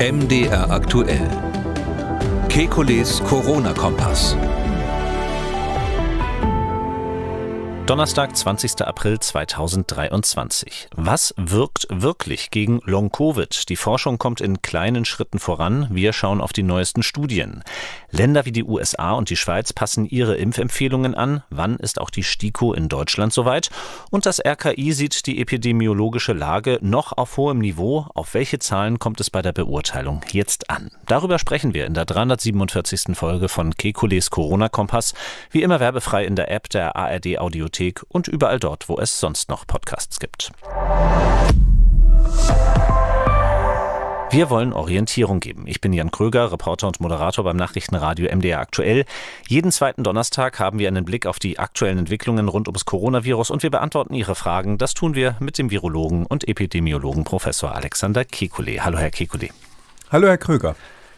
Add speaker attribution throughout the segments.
Speaker 1: MDR aktuell. Kekules Corona-Kompass. Donnerstag, 20. April 2023. Was wirkt wirklich gegen Long-Covid? Die Forschung kommt in kleinen Schritten voran. Wir schauen auf die neuesten Studien. Länder wie die USA und die Schweiz passen ihre Impfempfehlungen an. Wann ist auch die STIKO in Deutschland soweit? Und das RKI sieht die epidemiologische Lage noch auf hohem Niveau. Auf welche Zahlen kommt es bei der Beurteilung jetzt an? Darüber sprechen wir in der 347. Folge von Kekules Corona-Kompass. Wie immer werbefrei in der App der ARD Audio Audiothek und überall dort, wo es sonst noch Podcasts gibt. Wir wollen Orientierung geben. Ich bin Jan Kröger, Reporter und Moderator beim Nachrichtenradio MDR aktuell. Jeden zweiten Donnerstag haben wir einen Blick auf die aktuellen Entwicklungen rund ums Coronavirus und wir beantworten Ihre Fragen. Das tun wir mit dem Virologen und Epidemiologen Professor Alexander Kekulé. Hallo, Herr Kekulé. Hallo, Herr Kröger.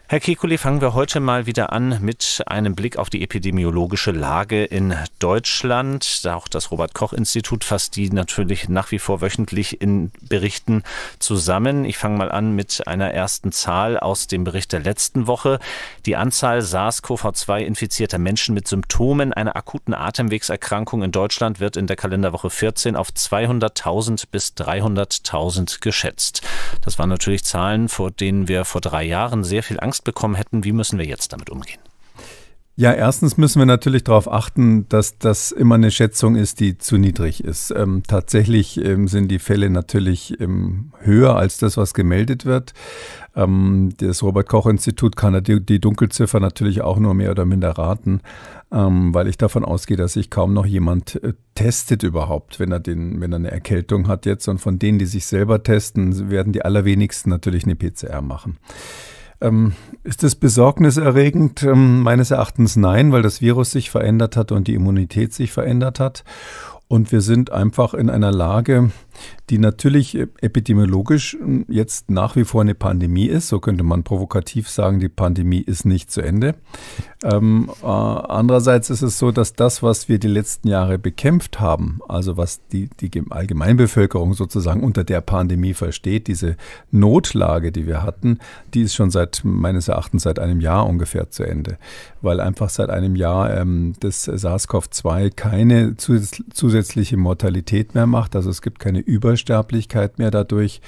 Speaker 1: Herr Kekulé, fangen wir heute mal wieder an mit einem Blick auf die epidemiologische Lage in Deutschland. Auch das Robert-Koch-Institut fasst die natürlich nach wie vor wöchentlich in Berichten zusammen. Ich fange mal an mit einer ersten Zahl aus dem Bericht der letzten Woche. Die Anzahl SARS-CoV-2-infizierter Menschen mit Symptomen einer akuten Atemwegserkrankung in Deutschland wird in der Kalenderwoche 14 auf 200.000 bis 300.000 geschätzt. Das waren natürlich Zahlen, vor denen wir vor drei Jahren sehr viel Angst Knast bekommen hätten. Wie müssen wir jetzt damit umgehen?
Speaker 2: Ja, erstens müssen wir natürlich darauf achten, dass das immer eine Schätzung ist, die zu niedrig ist. Ähm, tatsächlich ähm, sind die Fälle natürlich ähm, höher als das, was gemeldet wird. Ähm, das Robert Koch Institut kann die, die, Dunkelziffer natürlich auch nur mehr oder minder raten, ähm, weil ich davon ausgehe, dass sich kaum noch jemand äh, testet überhaupt, wenn er, den, wenn er eine Erkältung hat jetzt. Und von denen, die sich selber testen, werden die allerwenigsten natürlich eine PCR machen. Ähm, ist das besorgniserregend? Ähm, meines Erachtens nein, weil das Virus sich verändert hat und die Immunität sich verändert hat. Und wir sind einfach in einer Lage, die natürlich epidemiologisch ähm, jetzt nach wie vor eine Pandemie ist. So könnte man provokativ sagen, die Pandemie ist nicht zu Ende. Ähm, äh, andererseits ist es so, dass das, was wir die letzten Jahre bekämpft haben, also was die, die Allgemeinbevölkerung sozusagen unter der Pandemie versteht, diese Notlage, die wir hatten, die ist schon seit meines Erachtens seit einem Jahr ungefähr zu Ende, weil einfach seit einem Jahr ähm, das SARS-CoV-2 keine zusätzliche Mortalität mehr macht, also es gibt keine Übersterblichkeit mehr dadurch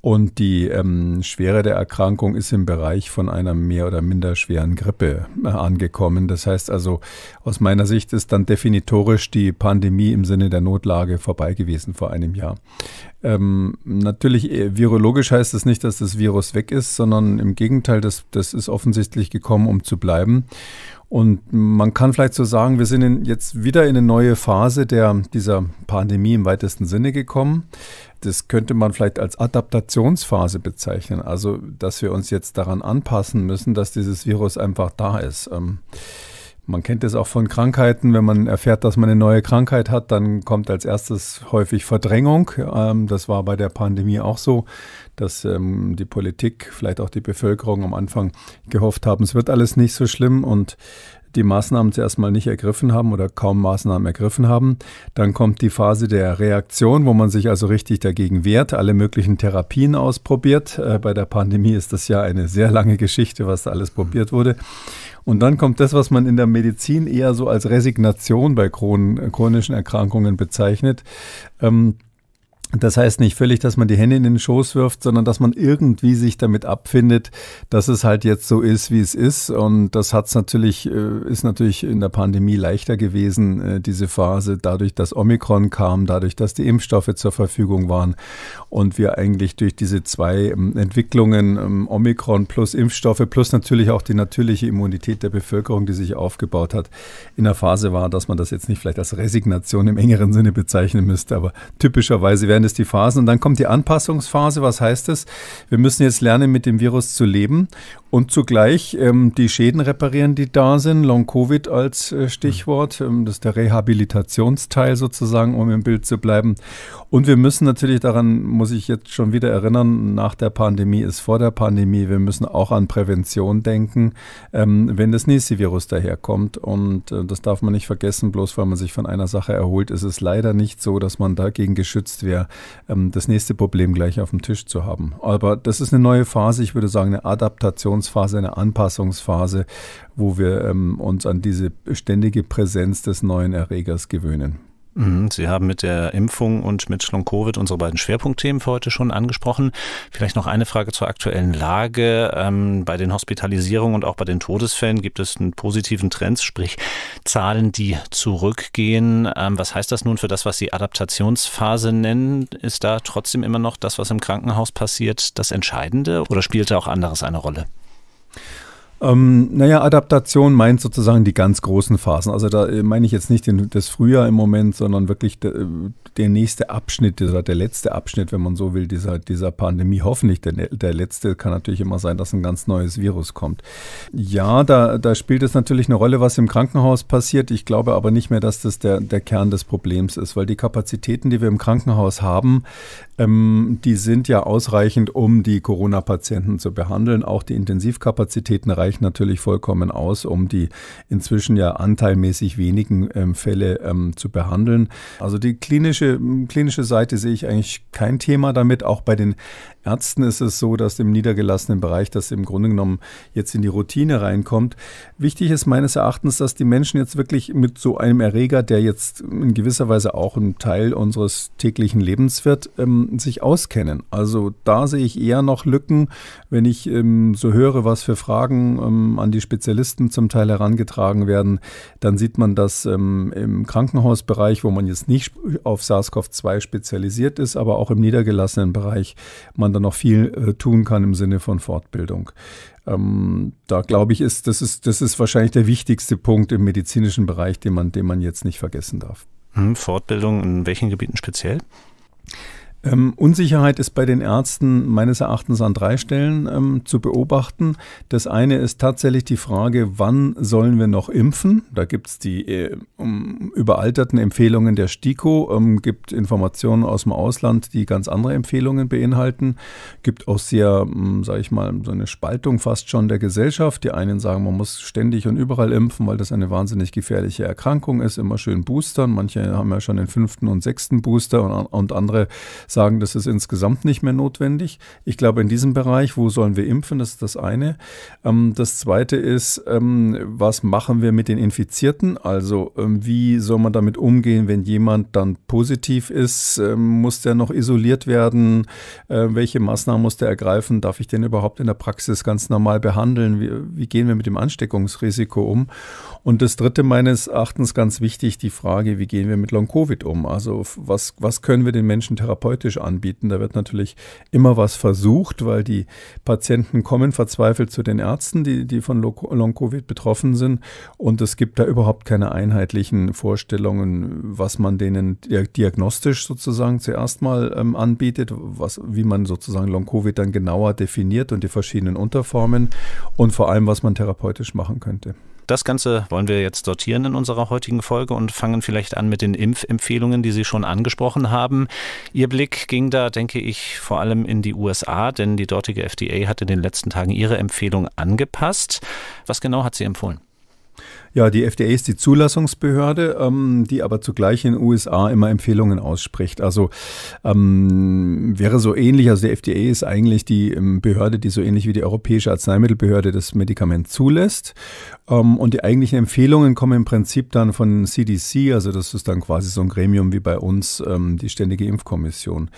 Speaker 2: und die ähm, Schwere der Erkrankung ist im Bereich von einer mehr oder minder schweren Grippe äh, angekommen. Das heißt also, aus meiner Sicht ist dann definitorisch die Pandemie im Sinne der Notlage vorbei gewesen vor einem Jahr. Ähm, natürlich, äh, virologisch heißt es das nicht, dass das Virus weg ist, sondern im Gegenteil, das, das ist offensichtlich gekommen, um zu bleiben. Und man kann vielleicht so sagen, wir sind in, jetzt wieder in eine neue Phase der, dieser Pandemie im weitesten Sinne gekommen. Das könnte man vielleicht als Adaptationsphase bezeichnen, also dass wir uns jetzt daran anpassen müssen, dass dieses Virus einfach da ist. Ähm, man kennt es auch von Krankheiten. Wenn man erfährt, dass man eine neue Krankheit hat, dann kommt als erstes häufig Verdrängung. Ähm, das war bei der Pandemie auch so, dass ähm, die Politik, vielleicht auch die Bevölkerung am Anfang gehofft haben, es wird alles nicht so schlimm. Und die Maßnahmen zuerst mal nicht ergriffen haben oder kaum Maßnahmen ergriffen haben. Dann kommt die Phase der Reaktion, wo man sich also richtig dagegen wehrt, alle möglichen Therapien ausprobiert. Äh, bei der Pandemie ist das ja eine sehr lange Geschichte, was da alles probiert wurde. Und dann kommt das, was man in der Medizin eher so als Resignation bei chronischen Erkrankungen bezeichnet. Ähm, das heißt nicht völlig, dass man die Hände in den Schoß wirft, sondern dass man irgendwie sich damit abfindet, dass es halt jetzt so ist, wie es ist. Und das hat's natürlich, äh, ist natürlich in der Pandemie leichter gewesen, äh, diese Phase, dadurch, dass Omikron kam, dadurch, dass die Impfstoffe zur Verfügung waren und wir eigentlich durch diese zwei ähm, Entwicklungen, ähm, Omikron plus Impfstoffe, plus natürlich auch die natürliche Immunität der Bevölkerung, die sich aufgebaut hat, in der Phase war, dass man das jetzt nicht vielleicht als Resignation im engeren Sinne bezeichnen müsste, aber typischerweise werden wären das die Phasen. Und dann kommt die Anpassungsphase. Was heißt das? Wir müssen jetzt lernen, mit dem Virus zu leben. Und zugleich ähm, die Schäden reparieren, die da sind. Long-Covid als äh, Stichwort. Mhm. Ähm, das ist der Rehabilitationsteil sozusagen, um im Bild zu bleiben. Und wir müssen natürlich daran, muss ich jetzt schon wieder erinnern, nach der Pandemie ist vor der Pandemie. Wir müssen auch an Prävention denken, ähm, wenn das nächste Virus daherkommt. Und äh, das darf man nicht vergessen, bloß weil man sich von einer Sache erholt, ist es leider nicht so, dass man dagegen geschützt wäre, ähm, das nächste Problem gleich auf dem Tisch zu haben. Aber das ist eine neue Phase. Ich würde sagen, eine Adaptation Adaptationsphase, eine Anpassungsphase, wo wir ähm, uns an diese ständige Präsenz des neuen
Speaker 1: Erregers gewöhnen. Mhm, Sie haben mit der Impfung und mit Long-Covid unsere beiden Schwerpunktthemen für heute schon angesprochen. Vielleicht noch eine Frage zur aktuellen Lage. Ähm, bei den Hospitalisierungen und auch bei den Todesfällen gibt es einen positiven Trend, sprich Zahlen, die zurückgehen. Ähm, was heißt das nun für das, was Sie Adaptationsphase nennen? Ist da trotzdem immer noch das, was im Krankenhaus passiert, das Entscheidende oder spielt da auch anderes eine Rolle?
Speaker 2: Ähm, naja, Adaptation meint sozusagen die ganz großen Phasen. Also da äh, meine ich jetzt nicht den, das Frühjahr im Moment, sondern wirklich de, äh, der nächste Abschnitt oder der letzte Abschnitt, wenn man so will, dieser, dieser Pandemie. Hoffentlich der, der letzte kann natürlich immer sein, dass ein ganz neues Virus kommt. Ja, da, da spielt es natürlich eine Rolle, was im Krankenhaus passiert. Ich glaube aber nicht mehr, dass das der, der Kern des Problems ist, weil die Kapazitäten, die wir im Krankenhaus haben, ähm, die sind ja ausreichend, um die Corona-Patienten zu behandeln. Auch die Intensivkapazitäten reichen natürlich vollkommen aus, um die inzwischen ja anteilmäßig wenigen ähm, Fälle ähm, zu behandeln. Also die klinische, klinische Seite sehe ich eigentlich kein Thema damit. Auch bei den Ärzten ist es so, dass im niedergelassenen Bereich das im Grunde genommen jetzt in die Routine reinkommt. Wichtig ist meines Erachtens, dass die Menschen jetzt wirklich mit so einem Erreger, der jetzt in gewisser Weise auch ein Teil unseres täglichen Lebens wird, ähm, sich auskennen. Also da sehe ich eher noch Lücken, wenn ich ähm, so höre, was für Fragen ähm, an die Spezialisten zum Teil herangetragen werden, dann sieht man, dass ähm, im Krankenhausbereich, wo man jetzt nicht auf SARS-CoV-2 spezialisiert ist, aber auch im niedergelassenen Bereich man dann da noch viel äh, tun kann im Sinne von Fortbildung. Ähm, da glaube ich, ist das, ist das ist wahrscheinlich der wichtigste Punkt im medizinischen Bereich, den man, den man jetzt nicht
Speaker 1: vergessen darf. Hm, Fortbildung in welchen Gebieten speziell?
Speaker 2: Ähm, Unsicherheit ist bei den Ärzten meines Erachtens an drei Stellen ähm, zu beobachten. Das eine ist tatsächlich die Frage, wann sollen wir noch impfen? Da gibt es die äh, um, überalterten Empfehlungen der STIKO, ähm, gibt Informationen aus dem Ausland, die ganz andere Empfehlungen beinhalten, gibt auch sehr, hm, sage ich mal, so eine Spaltung fast schon der Gesellschaft. Die einen sagen, man muss ständig und überall impfen, weil das eine wahnsinnig gefährliche Erkrankung ist, immer schön boostern. Manche haben ja schon den fünften und sechsten Booster und, und andere sagen, das ist insgesamt nicht mehr notwendig. Ich glaube, in diesem Bereich, wo sollen wir impfen, das ist das eine. Ähm, das zweite ist, ähm, was machen wir mit den Infizierten? Also ähm, wie soll man damit umgehen, wenn jemand dann positiv ist? Ähm, muss der noch isoliert werden? Äh, welche Maßnahmen muss der ergreifen? Darf ich den überhaupt in der Praxis ganz normal behandeln? Wie, wie gehen wir mit dem Ansteckungsrisiko um? Und das dritte meines Erachtens ganz wichtig, die Frage, wie gehen wir mit Long-Covid um? Also was, was können wir den Menschen therapeutisch therapeutisch anbieten. Da wird natürlich immer was versucht, weil die Patienten kommen verzweifelt zu den Ärzten, die, die von Long-Covid betroffen sind. Und es gibt da überhaupt keine einheitlichen Vorstellungen, was man denen diagnostisch sozusagen zuerst mal ähm, anbietet, was, wie man sozusagen Long-Covid dann genauer definiert und die verschiedenen Unterformen und vor allem, was man therapeutisch machen könnte.
Speaker 1: Das Ganze wollen wir jetzt sortieren in unserer heutigen Folge und fangen vielleicht an mit den Impfempfehlungen, die Sie schon angesprochen haben. Ihr Blick ging da, denke ich, vor allem in die USA, denn die dortige FDA hat in den letzten Tagen ihre Empfehlung angepasst. Was genau hat sie empfohlen?
Speaker 2: Ja, die FDA ist die Zulassungsbehörde, ähm, die aber zugleich in den USA immer Empfehlungen ausspricht. Also ähm, wäre so ähnlich, also die FDA ist eigentlich die ähm, Behörde, die so ähnlich wie die Europäische Arzneimittelbehörde das Medikament zulässt. Ähm, und die eigentlichen Empfehlungen kommen im Prinzip dann von CDC, also das ist dann quasi so ein Gremium wie bei uns, ähm, die Ständige Impfkommission.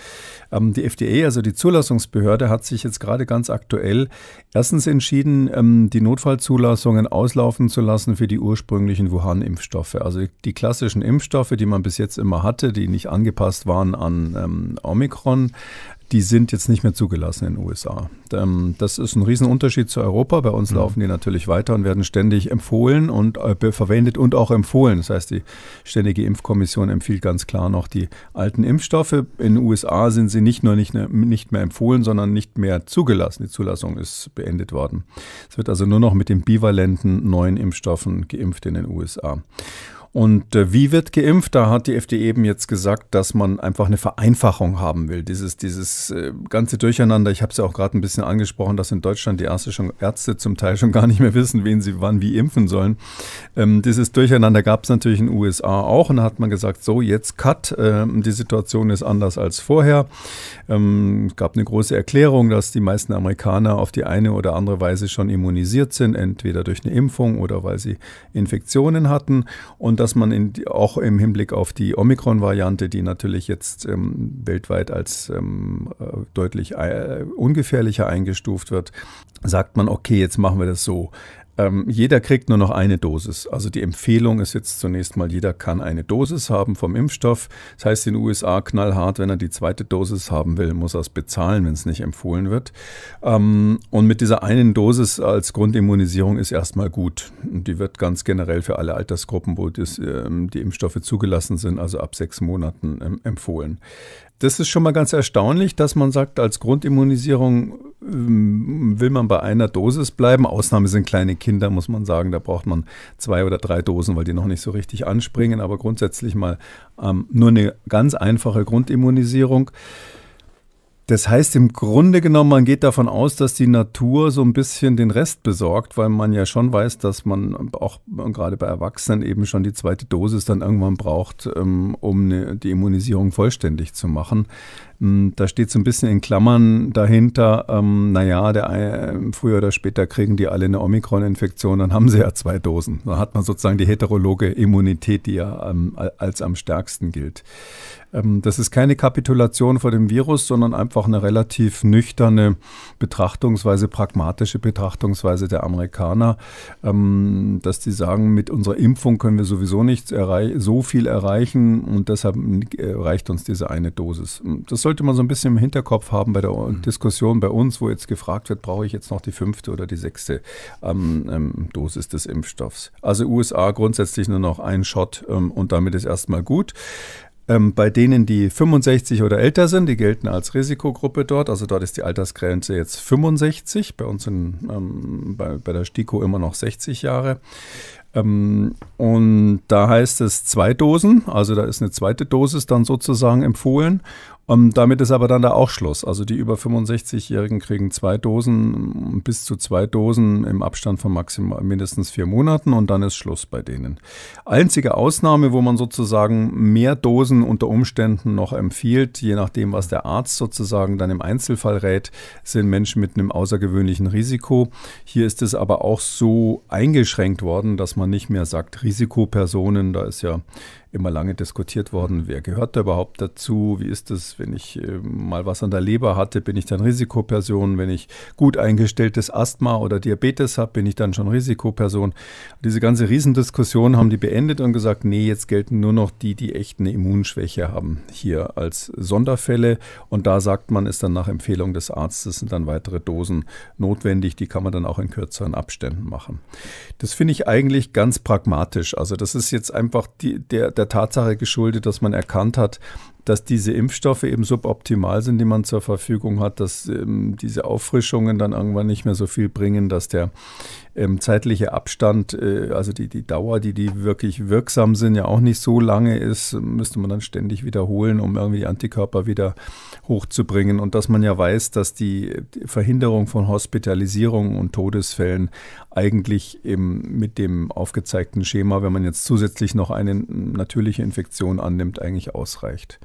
Speaker 2: Ähm, die FDA, also die Zulassungsbehörde, hat sich jetzt gerade ganz aktuell erstens entschieden, die Notfallzulassungen auslaufen zu lassen für die ursprünglichen Wuhan-Impfstoffe. Also die klassischen Impfstoffe, die man bis jetzt immer hatte, die nicht angepasst waren an Omikron, die sind jetzt nicht mehr zugelassen in den USA. Ähm, das ist ein Riesenunterschied zu Europa. Bei uns mhm. laufen die natürlich weiter und werden ständig empfohlen und äh, verwendet und auch empfohlen. Das heißt, die Ständige Impfkommission empfiehlt ganz klar noch die alten Impfstoffe. In den USA sind sie nicht nur nicht, nicht mehr empfohlen, sondern nicht mehr zugelassen. Die Zulassung ist beendet worden. Es wird also nur noch mit den bivalenten neuen Impfstoffen geimpft in den USA. Und äh, wie wird geimpft? Da hat die FDP e eben jetzt gesagt, dass man einfach eine Vereinfachung haben will. Dieses, dieses äh, ganze Durcheinander, ich habe es ja auch gerade ein bisschen angesprochen, dass in Deutschland die Ärzte, schon, Ärzte zum Teil schon gar nicht mehr wissen, wen sie wann wie impfen sollen. Ähm, dieses Durcheinander gab es natürlich in den USA auch und da hat man gesagt, so jetzt cut, äh, die Situation ist anders als vorher. Ähm, es gab eine große Erklärung, dass die meisten Amerikaner auf die eine oder andere Weise schon immunisiert sind, entweder durch eine Impfung oder weil sie Infektionen hatten. Und dass man in, auch im Hinblick auf die Omikron-Variante, die natürlich jetzt ähm, weltweit als ähm, äh, deutlich äh, ungefährlicher eingestuft wird, sagt man, okay, jetzt machen wir das so. Ähm, jeder kriegt nur noch eine Dosis. Also die Empfehlung ist jetzt zunächst mal, jeder kann eine Dosis haben vom Impfstoff. Das heißt in den USA knallhart, wenn er die zweite Dosis haben will, muss er es bezahlen, wenn es nicht empfohlen wird. Ähm, und mit dieser einen Dosis als Grundimmunisierung ist erstmal gut. die wird ganz generell für alle Altersgruppen, wo das, ähm, die Impfstoffe zugelassen sind, also ab sechs Monaten ähm, empfohlen das ist schon mal ganz erstaunlich, dass man sagt, als Grundimmunisierung ähm, will man bei einer Dosis bleiben. Ausnahme sind kleine Kinder, muss man sagen. Da braucht man zwei oder drei Dosen, weil die noch nicht so richtig anspringen. Aber grundsätzlich mal ähm, nur eine ganz einfache Grundimmunisierung. Das heißt im Grunde genommen, man geht davon aus, dass die Natur so ein bisschen den Rest besorgt, weil man ja schon weiß, dass man auch gerade bei Erwachsenen eben schon die zweite Dosis dann irgendwann braucht, ähm, um ne, die Immunisierung vollständig zu machen. Hm, da steht so ein bisschen in Klammern dahinter, ähm, naja, der, ähm, früher oder später kriegen die alle eine Omikron-Infektion, dann haben sie ja zwei Dosen. Da hat man sozusagen die heterologe Immunität, die ja ähm, als am stärksten gilt. Ähm, das ist keine Kapitulation vor dem Virus, sondern einfach eine relativ nüchterne Betrachtungsweise, pragmatische Betrachtungsweise der Amerikaner, ähm, dass die sagen, mit unserer Impfung können wir sowieso nicht so viel erreichen und deshalb äh, reicht uns diese eine Dosis. Hm, das soll sollte man so ein bisschen im Hinterkopf haben bei der mhm. Diskussion bei uns, wo jetzt gefragt wird, brauche ich jetzt noch die fünfte oder die sechste ähm, ähm, Dosis des Impfstoffs. Also USA grundsätzlich nur noch ein Shot ähm, und damit ist erstmal gut ähm, bei denen, die 65 oder älter sind, die gelten als Risikogruppe dort. Also dort ist die Altersgrenze jetzt 65, bei uns in, ähm, bei, bei, der STIKO immer noch 60 Jahre. Ähm, und da heißt es zwei Dosen, also da ist eine zweite Dosis dann sozusagen empfohlen. Um, ähm, damit ist aber dann da auch Schluss. Also die über 65-Jährigen kriegen zwei Dosen, mm, bis zu zwei Dosen im Abstand von maximal mindestens vier Monaten und dann ist Schluss bei denen. Einzige Ausnahme, wo man sozusagen mehr Dosen unter Umständen noch empfiehlt, je nachdem, was der Arzt sozusagen dann im Einzelfall rät, sind Menschen mit einem außergewöhnlichen Risiko. Hier ist es aber auch so eingeschränkt worden, dass man nicht mehr sagt Risikopersonen, da ist ja immer lange diskutiert worden, wer gehört da überhaupt dazu, wie ist es, wenn ich äh, mal was an der Leber hatte, bin ich dann Risikoperson, wenn ich gut eingestelltes Asthma oder Diabetes habe, bin ich dann schon Risikoperson. Diese ganze Riesendiskussion haben die beendet und gesagt, nee, jetzt gelten nur noch die, die echt eine Immunschwäche haben, hier als Sonderfälle und da sagt man, ist dann nach Empfehlung des Arztes sind dann weitere Dosen notwendig, die kann man dann auch in kürzeren Abständen machen. Das finde ich eigentlich ganz pragmatisch, also das ist jetzt einfach die, der, der der Tatsache geschuldet, dass man erkannt hat, dass diese Impfstoffe eben suboptimal sind, die man zur Verfügung hat, dass ähm, diese Auffrischungen dann irgendwann nicht mehr so viel bringen, dass der ähm, zeitliche Abstand, äh, also die, die Dauer, die die wirklich wirksam sind, ja auch nicht so lange ist, müsste man dann ständig wiederholen, um irgendwie die Antikörper wieder hochzubringen. Und dass man ja weiß, dass die Verhinderung von Hospitalisierung und Todesfällen eigentlich eben mit dem aufgezeigten Schema, wenn man jetzt zusätzlich noch eine natürliche Infektion annimmt, eigentlich ausreicht.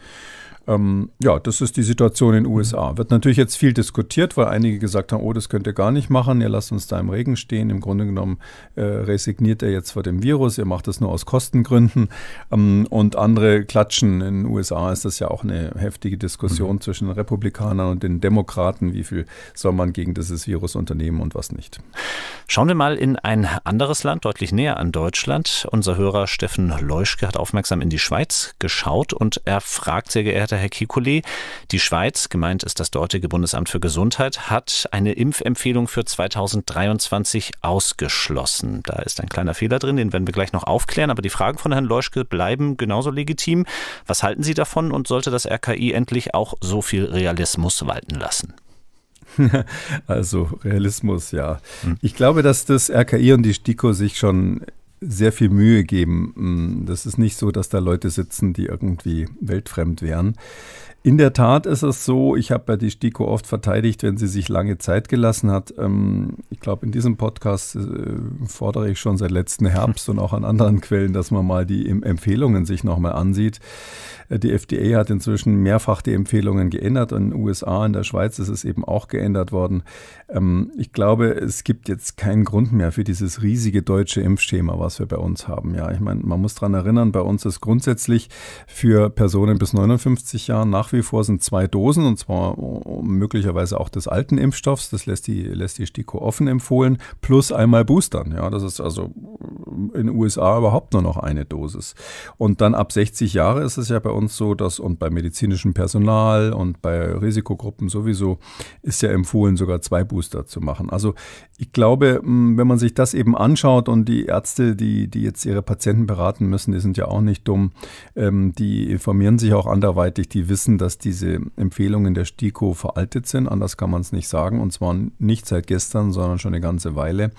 Speaker 2: Ähm, ja, das ist die Situation in den USA. Wird natürlich jetzt viel diskutiert, weil einige gesagt haben, oh, das könnt ihr gar nicht machen, ihr lasst uns da im Regen stehen. Im Grunde genommen äh, resigniert er jetzt vor dem Virus, ihr macht das nur aus Kostengründen. Ähm, und andere klatschen. In den USA ist das ja auch eine heftige Diskussion mhm. zwischen Republikanern und
Speaker 1: den Demokraten, wie viel soll man gegen dieses Virus unternehmen und was nicht. Schauen wir mal in ein anderes Land, deutlich näher an Deutschland. Unser Hörer Steffen Leuschke hat aufmerksam in die Schweiz geschaut und er fragt, sehr geehrter Minister Herr Kekulé. Die Schweiz, gemeint ist das dortige Bundesamt für Gesundheit, hat eine Impfempfehlung für 2023 ausgeschlossen. Da ist ein kleiner Fehler drin, den werden wir gleich noch aufklären. Aber die Fragen von Herrn Leuschke bleiben genauso legitim. Was halten Sie davon und sollte das RKI endlich auch so viel Realismus walten lassen?
Speaker 2: Also Realismus, ja. Ich glaube, dass das RKI und die STIKO sich schon sehr viel Mühe geben. Mm, das ist nicht so, dass da Leute sitzen, die irgendwie weltfremd wären. In der Tat ist es so, ich habe ja die STIKO oft verteidigt, wenn sie sich lange Zeit gelassen hat. Ähm, ich glaube, in diesem Podcast äh, fordere ich schon seit letzten Herbst und auch an anderen Quellen, dass man mal die Empfehlungen sich nochmal ansieht. Äh, die FDA hat inzwischen mehrfach die Empfehlungen geändert. In den USA, in der Schweiz ist es eben auch geändert worden. Ähm, ich glaube, es gibt jetzt keinen Grund mehr für dieses riesige deutsche Impfschema, was wir bei uns haben. Ja, ich meine, man muss daran erinnern, bei uns ist grundsätzlich für Personen bis 59 Jahren nach wie wie vor sind zwei Dosen, und zwar möglicherweise auch des alten Impfstoffs, das lässt die, lässt die STIKO offen empfohlen, plus einmal boostern. Ja, das ist also äh, in den USA überhaupt nur noch eine Dosis. Und dann ab 60 Jahre ist es ja bei uns so, dass und bei medizinischem Personal und bei Risikogruppen sowieso ist ja empfohlen, sogar zwei Booster zu machen. Also ich glaube, hm, wenn man sich das eben anschaut und die Ärzte, die, die jetzt ihre Patienten beraten müssen, die sind ja auch nicht dumm, ähm, die informieren sich auch anderweitig, die wissen, dass dass diese Empfehlungen der STIKO veraltet sind. Anders kann man es nicht sagen. Und zwar nicht seit gestern, sondern schon eine ganze Weile.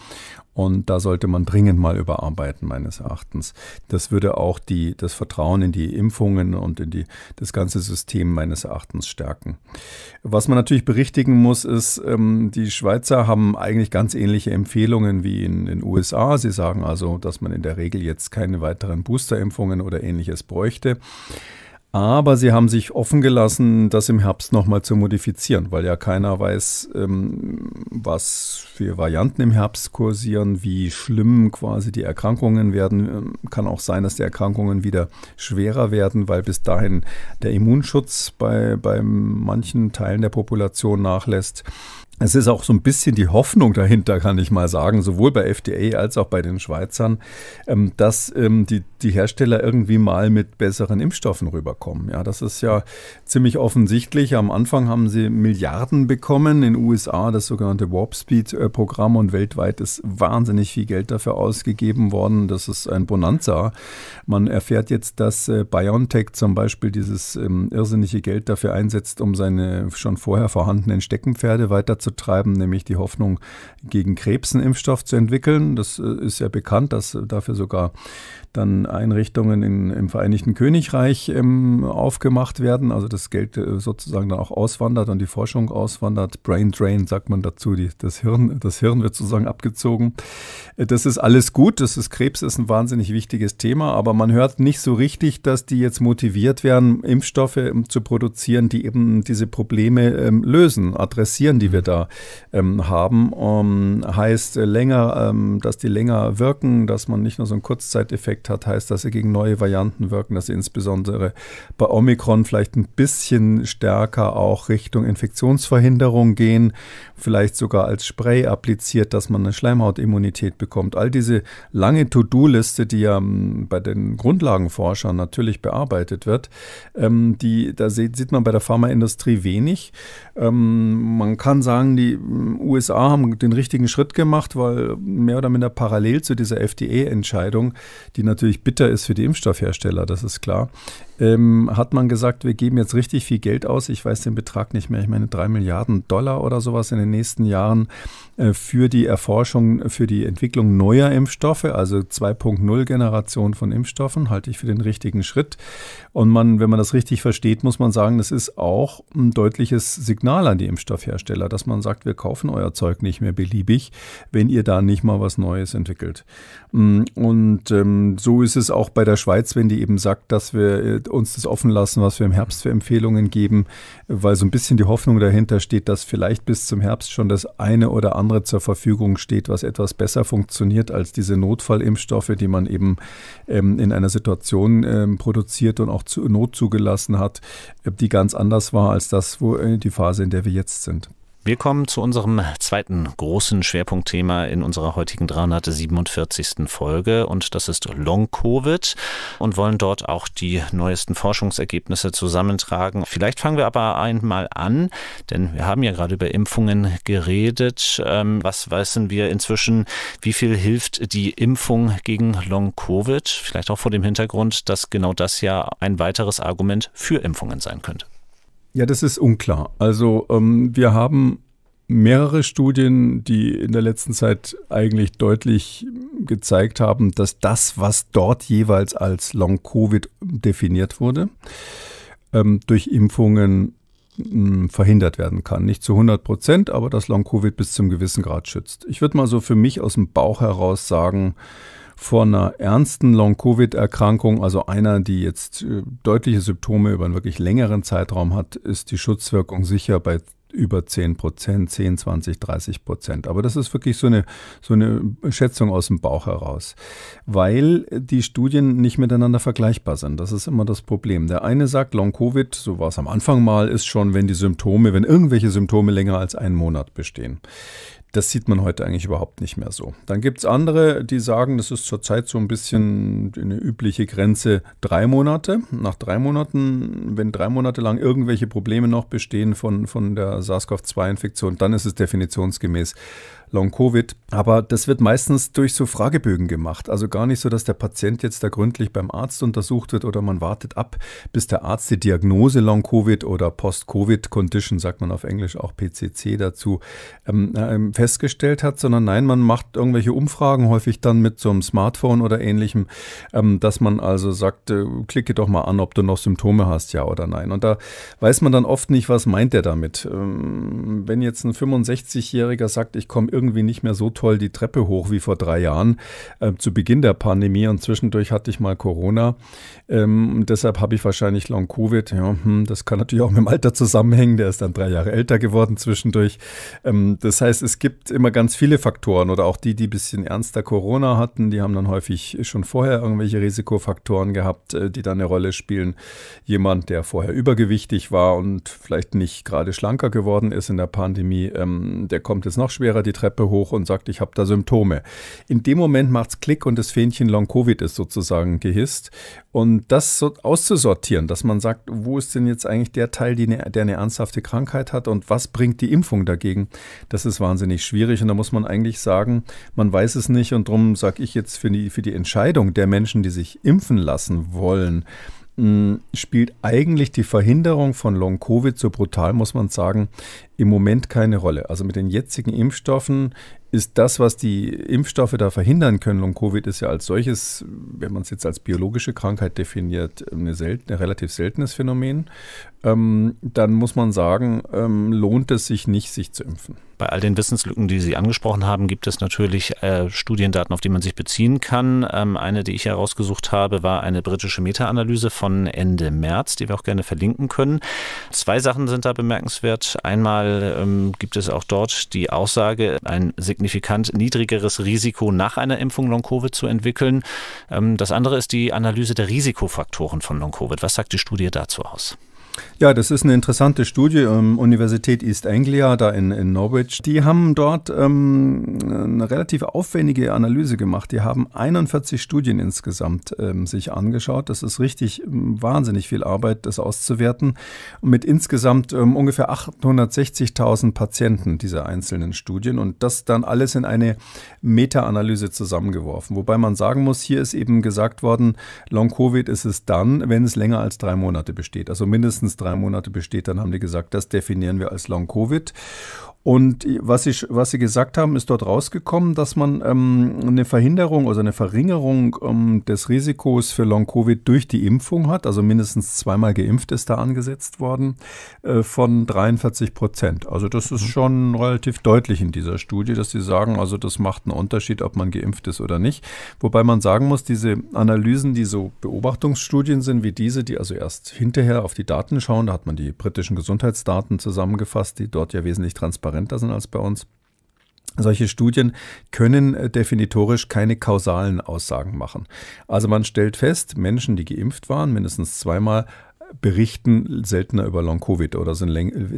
Speaker 2: Und da sollte man dringend mal überarbeiten, meines Erachtens. Das würde auch die, das Vertrauen in die Impfungen und in die, das ganze System meines Erachtens stärken. Was man natürlich berichtigen muss, ist, ähm, die Schweizer haben eigentlich ganz ähnliche Empfehlungen wie in den USA. Sie sagen also, dass man in der Regel jetzt keine weiteren Boosterimpfungen oder ähnliches bräuchte. Aber sie haben sich offen gelassen, das im Herbst nochmal zu modifizieren, weil ja keiner weiß, ähm, was für Varianten im Herbst kursieren, wie schlimm quasi die Erkrankungen werden. Ähm, kann auch sein, dass die Erkrankungen wieder schwerer werden, weil bis dahin der Immunschutz bei, bei manchen Teilen der Population nachlässt. Es ist auch so ein bisschen die Hoffnung dahinter, kann ich mal sagen, sowohl bei FDA als auch bei den Schweizern, ähm, dass ähm, die, Hersteller irgendwie mal mit besseren Impfstoffen rüberkommen. Ja, das ist ja ziemlich offensichtlich. Am Anfang haben sie Milliarden bekommen in den USA, das sogenannte Warp Speed äh, Programm und weltweit ist wahnsinnig viel Geld dafür ausgegeben worden. Das ist ein Bonanza. Man erfährt jetzt, dass äh, BioNTech zum Beispiel dieses ähm, irrsinnige Geld dafür einsetzt, um seine schon vorher vorhandenen Steckenpferde weiter voranzutreiben, nämlich die Hoffnung, gegen Krebs einen Impfstoff zu entwickeln. Das äh, ist ja bekannt, dass dafür sogar dann Einrichtungen in, im Vereinigten Königreich ähm, aufgemacht werden. Also das Geld äh, sozusagen dann auch auswandert und die Forschung auswandert. Brain Drain sagt man dazu, die, das, Hirn, das Hirn wird sozusagen abgezogen. Äh, das ist alles gut, das ist Krebs ist ein wahnsinnig wichtiges Thema, aber man hört nicht so richtig, dass die jetzt motiviert werden, Impfstoffe ähm, zu produzieren, die eben diese Probleme ähm, lösen, adressieren, die wir mhm. da ähm, haben. Ähm, heißt äh, länger, ähm, dass die länger wirken, dass man nicht nur so einen Kurzzeiteffekt Effekt hat, heißt, dass sie gegen neue Varianten wirken, dass sie insbesondere bei Omikron vielleicht ein bisschen stärker auch Richtung Infektionsverhinderung gehen, vielleicht sogar als Spray appliziert, dass man eine Schleimhautimmunität bekommt. All diese lange To-Do-Liste, die ja hm, bei den Grundlagenforschern natürlich bearbeitet wird, ähm, die, da sieht man bei der Pharmaindustrie wenig. Ähm, man kann sagen, die mm, USA haben den richtigen Schritt gemacht, weil mehr oder minder parallel zu dieser FDA-Entscheidung, die natürlich bitter ist für die Impfstoffhersteller, das ist klar, ähm, hat man gesagt, wir geben jetzt richtig viel Geld aus. Ich weiß den Betrag nicht mehr. Ich meine, drei Milliarden Dollar oder sowas in den nächsten Jahren äh, für die Erforschung, für die Entwicklung neuer Impfstoffe, also 2.0 Generation von Impfstoffen, halte ich für den richtigen Schritt. Und man, wenn man das richtig versteht, muss man sagen, das ist auch ein deutliches Signal Signal an die Impfstoffhersteller, dass man sagt, wir kaufen euer Zeug nicht mehr beliebig, wenn ihr da nicht mal was Neues entwickelt. Mm, und ähm, so ist es auch bei der Schweiz, wenn die eben sagt, dass wir äh, uns das offen lassen, was wir im Herbst für Empfehlungen geben, weil so ein bisschen die Hoffnung dahinter steht, dass vielleicht bis zum Herbst schon das eine oder andere zur Verfügung steht, was etwas besser funktioniert als diese Notfallimpfstoffe, die man eben ähm, in einer Situation ähm, produziert und auch zur Not zugelassen hat, die ganz anders war als das, wo äh, die Phase Phase, in der wir jetzt
Speaker 1: sind. Wir kommen zu unserem zweiten großen Schwerpunktthema in unserer heutigen 347. Folge und das ist Long Covid und wollen dort auch die neuesten Forschungsergebnisse zusammentragen. Vielleicht fangen wir aber einmal an, denn wir haben ja gerade über Impfungen geredet. Ähm, was wissen wir inzwischen? Wie viel hilft die Impfung gegen Long Covid? Vielleicht auch vor dem Hintergrund, dass genau das ja ein weiteres Argument für Impfungen sein könnte.
Speaker 2: Ja, das ist unklar. Also ähm, wir haben mehrere Studien, die in der letzten Zeit eigentlich deutlich gezeigt haben, dass das, was dort jeweils als Long-Covid definiert wurde, ähm, durch Impfungen hm, verhindert werden kann. Nicht zu 100 Prozent, aber dass Long-Covid bis zum gewissen Grad schützt. Ich würde mal so für mich aus dem Bauch heraus sagen, vor einer ernsten Long-Covid-Erkrankung, also einer, die jetzt äh, deutliche Symptome über einen wirklich längeren Zeitraum hat, ist die Schutzwirkung sicher bei über 10 Prozent, 10, 20, 30 Prozent. Aber das ist wirklich so eine, so eine Schätzung aus dem Bauch heraus, weil die Studien nicht miteinander vergleichbar sind. Das ist immer das Problem. Der eine sagt, Long-Covid, so war es am Anfang mal, ist schon, wenn die Symptome, wenn irgendwelche Symptome länger als einen Monat bestehen. Das sieht man heute eigentlich überhaupt nicht mehr so. Dann gibt es andere, die sagen, das ist zurzeit so ein bisschen eine übliche Grenze drei Monate. Nach drei Monaten, wenn drei Monate lang irgendwelche Probleme noch bestehen von, von der SARS-CoV-2-Infektion, dann ist es definitionsgemäß Long-Covid. Aber das wird meistens durch so Fragebögen gemacht. Also gar nicht so, dass der Patient jetzt da gründlich beim Arzt untersucht wird oder man wartet ab, bis der Arzt die Diagnose Long-Covid oder Post-Covid-Condition, sagt man auf Englisch auch PCC dazu, ähm, ähm, festgestellt hat, sondern nein, man macht irgendwelche Umfragen, häufig dann mit so einem Smartphone oder ähnlichem, ähm, dass man also sagt, äh, klicke doch mal an, ob du noch Symptome hast, ja oder nein. Und da weiß man dann oft nicht, was meint er damit. Ähm, wenn jetzt ein 65-Jähriger sagt, ich komme irgendwie nicht mehr so toll die Treppe hoch wie vor drei Jahren, äh, zu Beginn der Pandemie und zwischendurch hatte ich mal Corona. Ähm, deshalb habe ich wahrscheinlich Long-Covid. Ja, hm, das kann natürlich auch mit dem Alter zusammenhängen. Der ist dann drei Jahre älter geworden zwischendurch. Ähm, das heißt, es gibt immer ganz viele Faktoren oder auch die, die ein bisschen ernster Corona hatten, die haben dann häufig schon vorher irgendwelche Risikofaktoren gehabt, äh, die dann eine Rolle spielen. Jemand, der vorher übergewichtig war und vielleicht nicht gerade schlanker geworden ist in der Pandemie, ähm, der kommt jetzt noch schwerer die Treppe hoch und sagt, gesagt, ich habe da Symptome. In dem Moment macht es Klick und das Fähnchen Long Covid ist sozusagen gehisst. Und das so auszusortieren, dass man sagt, wo ist denn jetzt eigentlich der Teil, ne, der eine ernsthafte Krankheit hat und was bringt die Impfung dagegen, das ist wahnsinnig schwierig. Und da muss man eigentlich sagen, man weiß es nicht. Und darum sage ich jetzt für die, für die Entscheidung der Menschen, die sich impfen lassen wollen, hm, spielt eigentlich die Verhinderung von Long-Covid, so brutal muss man sagen, im Moment keine Rolle. Also mit den jetzigen Impfstoffen ist das, was die Impfstoffe da verhindern können, und Covid ist ja als solches, wenn man es jetzt als biologische Krankheit definiert, eine selten, ein relativ seltenes Phänomen, ähm, dann muss man sagen, ähm, lohnt es
Speaker 1: sich nicht, sich zu impfen. Bei all den Wissenslücken, die Sie angesprochen haben, gibt es natürlich äh, Studiendaten, auf die man sich beziehen kann. Ähm, eine, die ich herausgesucht habe, war eine britische Meta-Analyse von Ende März, die wir auch gerne verlinken können. Zwei Sachen sind da bemerkenswert. Einmal Fall ähm, gibt es auch dort die Aussage, ein signifikant niedrigeres Risiko nach einer Impfung Long-Covid zu entwickeln. Ähm, das andere ist die Analyse der Risikofaktoren von Long-Covid. Was sagt die Studie dazu aus?
Speaker 2: Ja, das ist eine interessante Studie, ähm, Universität East Anglia, da in, in Norwich. Die haben dort ähm, eine relativ aufwendige Analyse gemacht. Die haben 41 Studien insgesamt ähm, sich angeschaut. Das ist richtig ähm, wahnsinnig viel Arbeit, das auszuwerten. Mit insgesamt ähm, ungefähr 860.000 Patienten dieser einzelnen Studien und das dann alles in eine Meta-Analyse zusammengeworfen. Wobei man sagen muss, hier ist eben gesagt worden, Long-Covid ist es dann, wenn es länger als drei Monate besteht. Also mindestens mindestens drei Monate besteht, dann haben die gesagt, das definieren wir als Long-Covid. Und was, ich, was Sie gesagt haben, ist dort rausgekommen, dass man ähm, eine Verhinderung, also eine Verringerung ähm, des Risikos für Long-Covid durch die Impfung hat. Also mindestens zweimal geimpft ist da angesetzt worden, äh, von 43 Prozent. Also das ist mhm. schon relativ deutlich in dieser Studie, dass Sie sagen, also das macht einen Unterschied, ob man geimpft ist oder nicht. Wobei man sagen muss, diese Analysen, die so Beobachtungsstudien sind wie diese, die also erst hinterher auf die Daten schauen, da hat man die britischen Gesundheitsdaten zusammengefasst, die dort ja wesentlich transparent transparenter sind als bei uns. Solche Studien können äh, definitorisch keine kausalen Aussagen machen. Also man stellt fest, Menschen, die geimpft waren, mindestens zweimal, berichten seltener über Long-Covid oder sind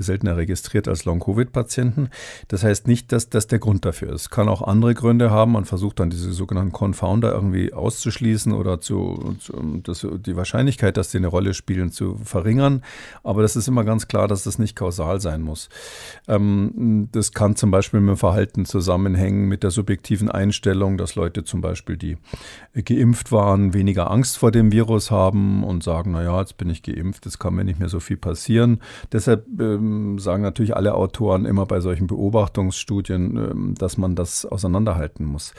Speaker 2: seltener registriert als Long-Covid-Patienten. Das heißt nicht, dass das der Grund dafür ist. Kann auch andere Gründe haben. Man versucht dann diese sogenannten Confounder irgendwie auszuschließen oder zu, zu das, die Wahrscheinlichkeit, dass die eine Rolle spielen, zu verringern. Aber das ist immer ganz klar, dass das nicht kausal sein muss. Ähm, das kann zum Beispiel mit dem Verhalten zusammenhängen, mit der subjektiven Einstellung, dass Leute zum Beispiel, die geimpft waren, weniger Angst vor dem Virus haben und sagen, naja, jetzt bin ich geimpft geimpft ist, kann mir nicht mehr so viel passieren. Deshalb ähm, sagen natürlich alle Autoren immer bei solchen Beobachtungsstudien, ähm, dass man das auseinanderhalten muss.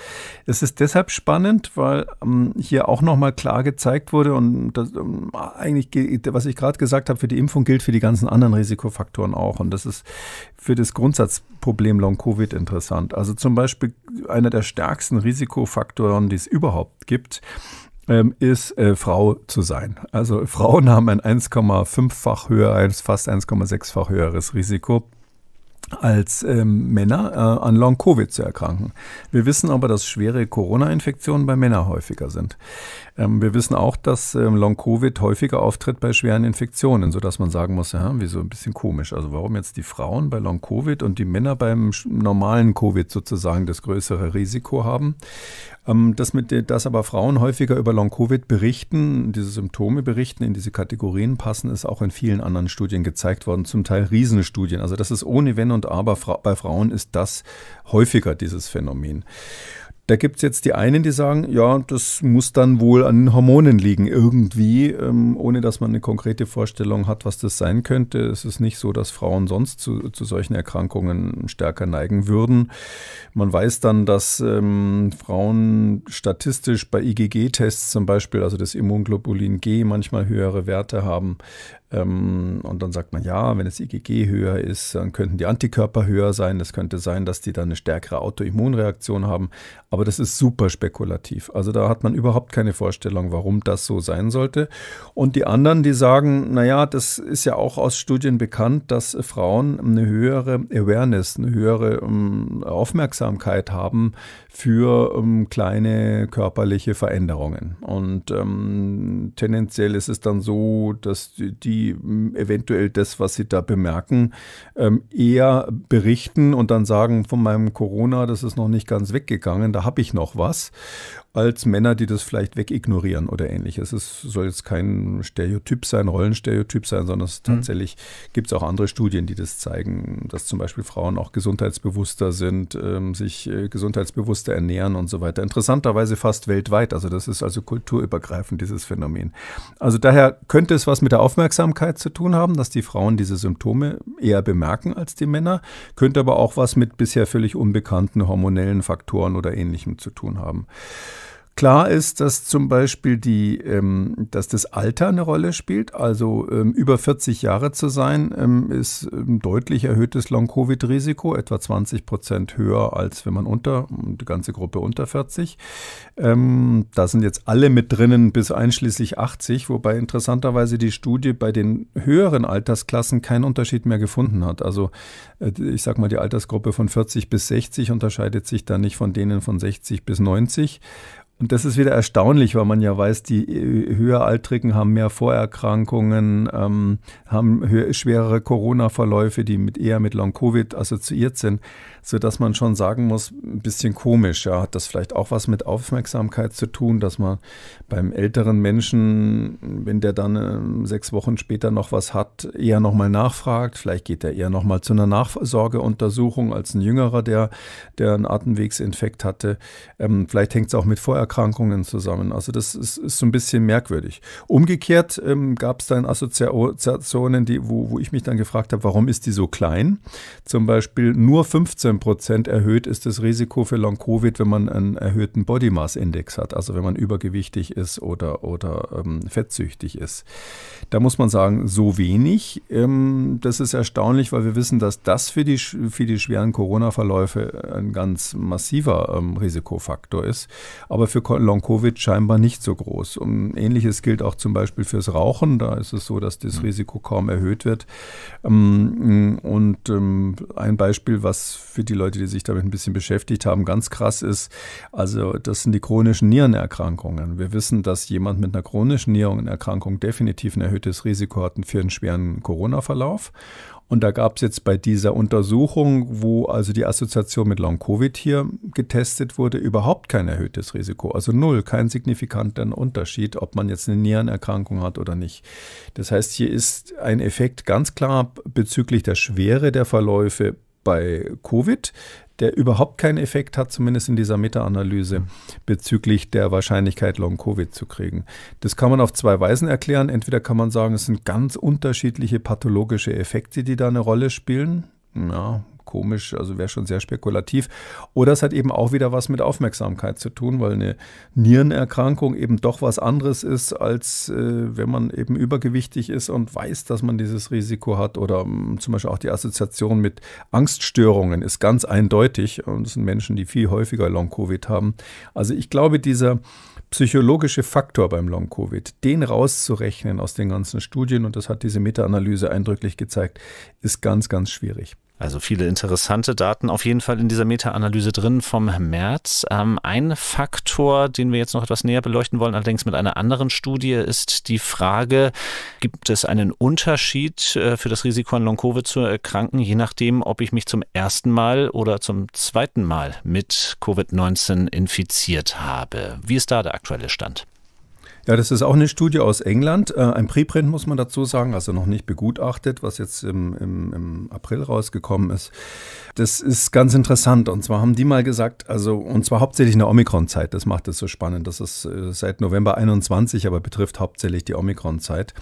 Speaker 2: Es ist deshalb spannend, weil ähm, hier auch nochmal klar gezeigt wurde und das, ähm, eigentlich, was ich gerade gesagt habe, für die Impfung gilt für die ganzen anderen Risikofaktoren auch. Und das ist für das Grundsatzproblem Long-Covid interessant. Also zum Beispiel einer der stärksten Risikofaktoren, die es überhaupt gibt, ähm, ist äh, Frau zu sein. Also Frauen haben ein 1,5-fach höheres, fast 1,6-fach höheres Risiko als ähm, Männer äh, an Long-Covid zu erkranken. Wir wissen aber, dass schwere Corona-Infektionen bei Männern häufiger sind. Ähm, wir wissen auch, dass ähm, Long-Covid häufiger auftritt bei schweren Infektionen, sodass man sagen muss, ja, wieso ein bisschen komisch. Also warum jetzt die Frauen bei Long-Covid und die Männer beim normalen Covid sozusagen das größere Risiko haben? Ähm, mit, dass aber Frauen häufiger über Long-Covid berichten, diese Symptome berichten, in diese Kategorien passen, ist auch in vielen anderen Studien gezeigt worden, zum Teil Riesenstudien. Also das ist ohne Wenn und Aber, bei Frauen ist das häufiger, dieses Phänomen. Da gibt es jetzt die einen, die sagen, ja, das muss dann wohl an Hormonen liegen, irgendwie, ähm, ohne dass man eine konkrete Vorstellung hat, was das sein könnte. Es ist nicht so, dass Frauen sonst zu, zu solchen Erkrankungen stärker neigen würden. Man weiß dann, dass ähm, Frauen statistisch bei IgG-Tests zum Beispiel, also das Immunglobulin G, manchmal höhere Werte haben ähm, und dann sagt man, ja, wenn das IgG höher ist, dann könnten die Antikörper höher sein. Es könnte sein, dass die dann eine stärkere Autoimmunreaktion haben. Aber das ist super spekulativ. Also da hat man überhaupt keine Vorstellung, warum das so sein sollte. Und die anderen, die sagen, naja, das ist ja auch aus Studien bekannt, dass Frauen eine höhere Awareness, eine höhere ähm, Aufmerksamkeit haben für ähm, kleine körperliche Veränderungen. Und ähm, tendenziell ist es dann so, dass die eventuell das, was sie da bemerken, ähm, eher berichten und dann sagen, von meinem Corona, das ist noch nicht ganz weggegangen, da habe ich noch was als Männer, die das vielleicht wegignorieren oder ähnliches. Es soll jetzt kein Stereotyp sein, Rollenstereotyp sein, sondern es mhm. tatsächlich gibt es auch andere Studien, die das zeigen, dass zum Beispiel Frauen auch gesundheitsbewusster sind, ähm, sich äh, gesundheitsbewusster ernähren und so weiter. Interessanterweise fast weltweit. Also das ist also kulturübergreifend, dieses Phänomen. Also daher könnte es was mit der Aufmerksamkeit zu tun haben, dass die Frauen diese Symptome eher bemerken als die Männer, könnte aber auch was mit bisher völlig unbekannten hormonellen Faktoren oder ähnlichem zu tun haben. Klar ist, dass zum Beispiel die, ähm, dass das Alter eine Rolle spielt. Also ähm, über 40 Jahre zu sein, ähm, ist ein ähm, deutlich erhöhtes Long-Covid-Risiko, etwa 20 Prozent höher als wenn man unter, die ganze Gruppe unter 40. Ähm, da sind jetzt alle mit drinnen bis einschließlich 80, wobei interessanterweise die Studie bei den höheren Altersklassen keinen Unterschied mehr gefunden hat. Also äh, ich sag mal, die Altersgruppe von 40 bis 60 unterscheidet sich da nicht von denen von 60 bis 90. Und das ist wieder erstaunlich, weil man ja weiß, die äh, höher Altrigen haben mehr Vorerkrankungen, ähm, haben schwerere Corona-Verläufe, die mit, eher mit Long-Covid assoziiert sind sodass man schon sagen muss, ein bisschen komisch. Ja, hat das vielleicht auch was mit Aufmerksamkeit zu tun, dass man beim älteren Menschen, wenn der dann ähm, sechs Wochen später noch was hat, eher nochmal nachfragt. Vielleicht geht er eher nochmal zu einer Nachsorgeuntersuchung als ein Jüngerer, der, der einen Atemwegsinfekt hatte. Ähm, vielleicht hängt es auch mit Vorerkrankungen zusammen. Also das ist, ist so ein bisschen merkwürdig. Umgekehrt ähm, gab es dann Assoziationen, die, wo, wo ich mich dann gefragt habe, warum ist die so klein? Zum Beispiel nur 15 15 Prozent erhöht ist das Risiko für Long-Covid, wenn man einen erhöhten Body-Mass-Index hat, also wenn man übergewichtig ist oder, oder ähm, fettsüchtig ist. Da muss man sagen, so wenig. Ähm, das ist erstaunlich, weil wir wissen, dass das für die, für die schweren Corona-Verläufe ein ganz massiver ähm, Risikofaktor ist, aber für Long-Covid scheinbar nicht so groß. Und ähnliches gilt auch zum Beispiel fürs Rauchen. Da ist es so, dass das mhm. Risiko kaum erhöht wird. Ähm, und ähm, ein Beispiel, was für für die Leute, die sich damit ein bisschen beschäftigt haben, ganz krass ist, also das sind die chronischen Nierenerkrankungen. Wir wissen, dass jemand mit einer chronischen Nierenerkrankung definitiv ein erhöhtes Risiko hat für einen schweren Corona-Verlauf. Und da gab es jetzt bei dieser Untersuchung, wo also die Assoziation mit Long-Covid hier getestet wurde, überhaupt kein erhöhtes Risiko. Also null, kein signifikanter Unterschied, ob man jetzt eine Nierenerkrankung hat oder nicht. Das heißt, hier ist ein Effekt ganz klar bezüglich der Schwere der Verläufe bei Covid, der überhaupt keinen Effekt hat, zumindest in dieser Meta-Analyse mhm. bezüglich der Wahrscheinlichkeit, Long-Covid zu kriegen. Das kann man auf zwei Weisen erklären. Entweder kann man sagen, es sind ganz unterschiedliche pathologische Effekte, die da eine Rolle spielen. Ja, komisch, also wäre schon sehr spekulativ. Oder es hat eben auch wieder was mit Aufmerksamkeit zu tun, weil eine Nierenerkrankung eben doch was anderes ist, als äh, wenn man eben übergewichtig ist und weiß, dass man dieses Risiko hat. Oder mh, mm, zum Beispiel auch die Assoziation mit Angststörungen ist ganz eindeutig. Und es sind Menschen, die viel häufiger Long-Covid haben. Also ich glaube, dieser psychologische Faktor beim Long-Covid, den rauszurechnen aus den ganzen Studien, und das hat diese Meta-Analyse eindrücklich gezeigt, ist ganz, ganz schwierig. Also viele
Speaker 1: interessante Daten auf jeden Fall in dieser Meta-Analyse drin vom März. Ähm, ein Faktor, den wir jetzt noch etwas näher beleuchten wollen, allerdings mit einer anderen Studie, ist die Frage, gibt es einen Unterschied äh, für das Risiko an Long-Covid zu erkranken, je nachdem, ob ich mich zum ersten Mal oder zum zweiten Mal mit Covid-19 infiziert habe? Wie ist da der aktuelle Stand?
Speaker 2: Ja, das ist auch eine Studie aus England. Äh, ein Preprint muss man dazu sagen, also noch nicht begutachtet, was jetzt im, im, im April rausgekommen ist. Das ist ganz interessant. Und zwar haben die mal gesagt, also und zwar hauptsächlich in der Omikron-Zeit. Das macht es so spannend. Das ist äh, seit November 21, aber betrifft hauptsächlich die Omikron-Zeit.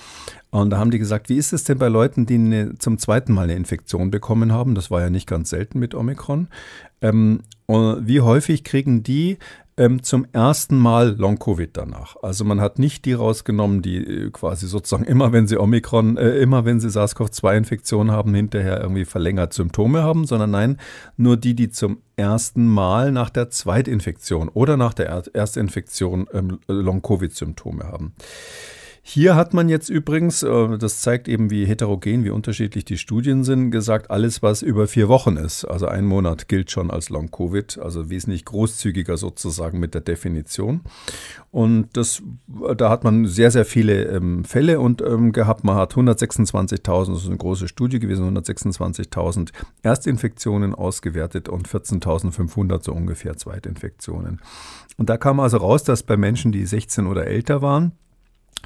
Speaker 2: Und da haben die gesagt, wie ist es denn bei Leuten, die eine, zum zweiten Mal eine Infektion bekommen haben? Das war ja nicht ganz selten mit Omikron. Ähm, wie häufig kriegen die ähm, zum ersten Mal Long-Covid danach. Also man hat nicht die rausgenommen, die äh, quasi sozusagen immer, wenn sie Omikron, äh, immer wenn sie SARS-CoV-2-Infektion haben, hinterher irgendwie verlängert Symptome haben, sondern nein, nur die, die zum ersten Mal nach der Zweitinfektion oder nach der Erstinfektion ähm, Long-Covid-Symptome haben. Hier hat man jetzt übrigens, äh, das zeigt eben, wie heterogen, wie unterschiedlich die Studien sind, gesagt, alles, was über vier Wochen ist, also ein Monat, gilt schon als Long-Covid, also wesentlich großzügiger sozusagen mit der Definition. Und das, da hat man sehr, sehr viele ähm, Fälle und ähm, gehabt. Man hat 126.000, das ist eine große Studie gewesen, 126.000 Erstinfektionen ausgewertet und 14.500 so ungefähr Zweitinfektionen. Und da kam also raus, dass bei Menschen, die 16 oder älter waren,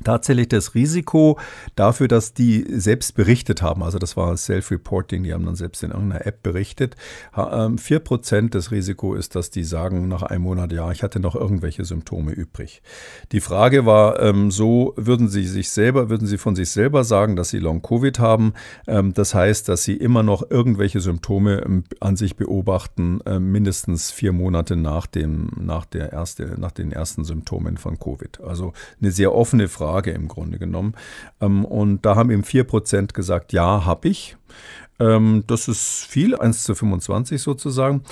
Speaker 2: tatsächlich das Risiko dafür, dass die selbst berichtet haben, also das war Self-Reporting, die haben dann selbst in irgendeiner App berichtet, 4% ähm, des Risiko ist, dass die sagen nach einem Monat, ja, ich hatte noch irgendwelche Symptome übrig. Die Frage war, ähm, so würden sie sich selber, würden sie von sich selber sagen, dass sie Long-Covid haben, ähm, das heißt, dass sie immer noch irgendwelche Symptome an sich beobachten, mindestens vier Monate nach, dem, nach, der erste, nach den ersten Symptomen von Covid. Also eine sehr offene Frage. Frage im Grunde genommen. Ähm, und da haben eben 4% gesagt, ja, habe ich. Ähm, das ist viel, 1 zu 25 sozusagen.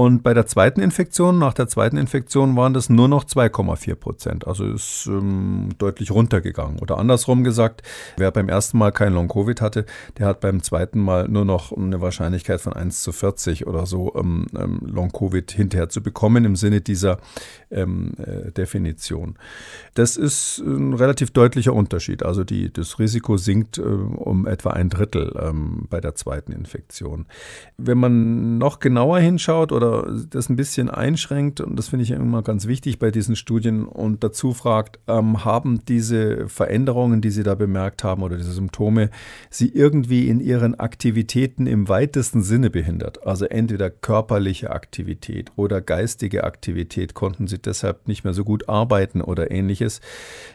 Speaker 2: Und bei der zweiten Infektion, nach der zweiten Infektion waren das nur noch 2,4 Prozent. Also ist ähm, deutlich runtergegangen. Oder andersrum gesagt, wer beim ersten Mal kein Long-Covid hatte, der hat beim zweiten Mal nur noch eine Wahrscheinlichkeit von 1 zu 40 oder so ähm, ähm, Long-Covid hinterher zu bekommen im Sinne dieser ähm, äh, Definition. Das ist ein relativ deutlicher Unterschied. Also die, das Risiko sinkt äh, um etwa ein Drittel ähm, bei der zweiten Infektion. Wenn man noch genauer hinschaut oder das ein bisschen einschränkt, und das finde ich immer ganz wichtig bei diesen Studien, und dazu fragt, ähm, haben diese Veränderungen, die Sie da bemerkt haben oder diese Symptome, Sie irgendwie in Ihren Aktivitäten im weitesten Sinne behindert? Also entweder körperliche Aktivität oder geistige Aktivität, konnten Sie deshalb nicht mehr so gut arbeiten oder ähnliches,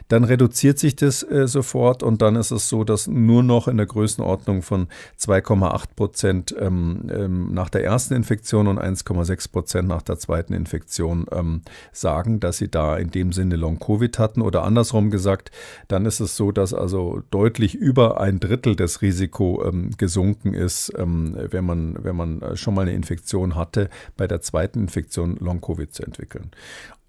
Speaker 2: dann reduziert sich das äh, sofort und dann ist es so, dass nur noch in der Größenordnung von 2,8 Prozent ähm, ähm, nach der ersten Infektion und 1,7 1,6 Prozent nach der zweiten Infektion ähm, sagen, dass sie da in dem Sinne Long-Covid hatten. Oder andersrum gesagt, dann ist es so, dass also deutlich über ein Drittel das Risiko ähm, gesunken ist, ähm, wenn, man, wenn man äh, schon mal eine Infektion hatte, bei der zweiten Infektion Long-Covid zu entwickeln.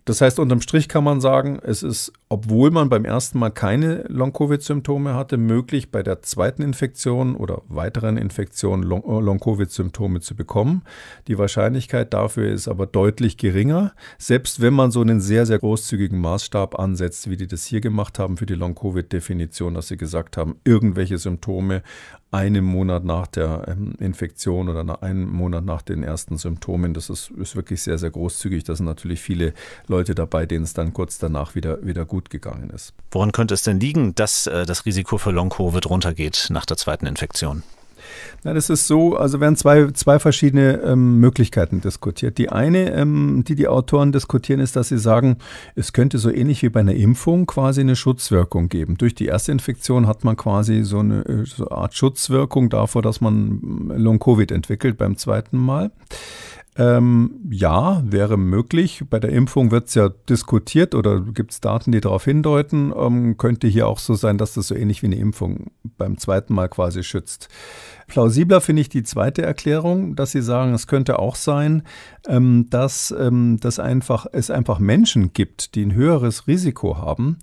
Speaker 2: Das heißt, unterm Strich kann man sagen, es ist, obwohl man beim ersten Mal keine Long-Covid-Symptome hatte, möglich, bei der zweiten Infektion oder weiteren Infektion äh, Long-Covid-Symptome zu bekommen. Die Wahrscheinlichkeit dafür ist aber deutlich geringer, selbst wenn man so einen sehr, sehr großzügigen Maßstab ansetzt, wie die das hier gemacht haben für die Long-Covid-Definition, dass sie gesagt haben, irgendwelche Symptome einem Monat nach der ähm, Infektion oder nach einem Monat nach den ersten Symptomen. Das ist, ist wirklich sehr, sehr großzügig. Da sind natürlich viele Leute dabei,
Speaker 1: denen es dann kurz danach wieder, wieder gut gegangen ist. Woran könnte es denn liegen, dass äh, das Risiko für Long-Covid runtergeht nach der zweiten Infektion?
Speaker 2: Na, das ist so, also werden zwei, zwei verschiedene ähm, Möglichkeiten diskutiert. Die eine, ähm, die die Autoren diskutieren, ist, dass sie sagen, es könnte so ähnlich wie bei einer Impfung quasi eine Schutzwirkung geben. Durch die erste Infektion hat man quasi so eine, äh, so eine Art Schutzwirkung davor, dass man ähm, Long-Covid entwickelt beim zweiten Mal. Ähm, ja, wäre möglich. Bei der Impfung wird es ja diskutiert oder gibt es Daten, die darauf hindeuten. Ähm, könnte hier auch so sein, dass das so ähnlich wie eine Impfung beim zweiten Mal quasi schützt. Plausibler finde ich die zweite Erklärung, dass Sie sagen, es könnte auch sein, ähm, dass, ähm, dass einfach, es einfach Menschen gibt, die ein höheres Risiko haben,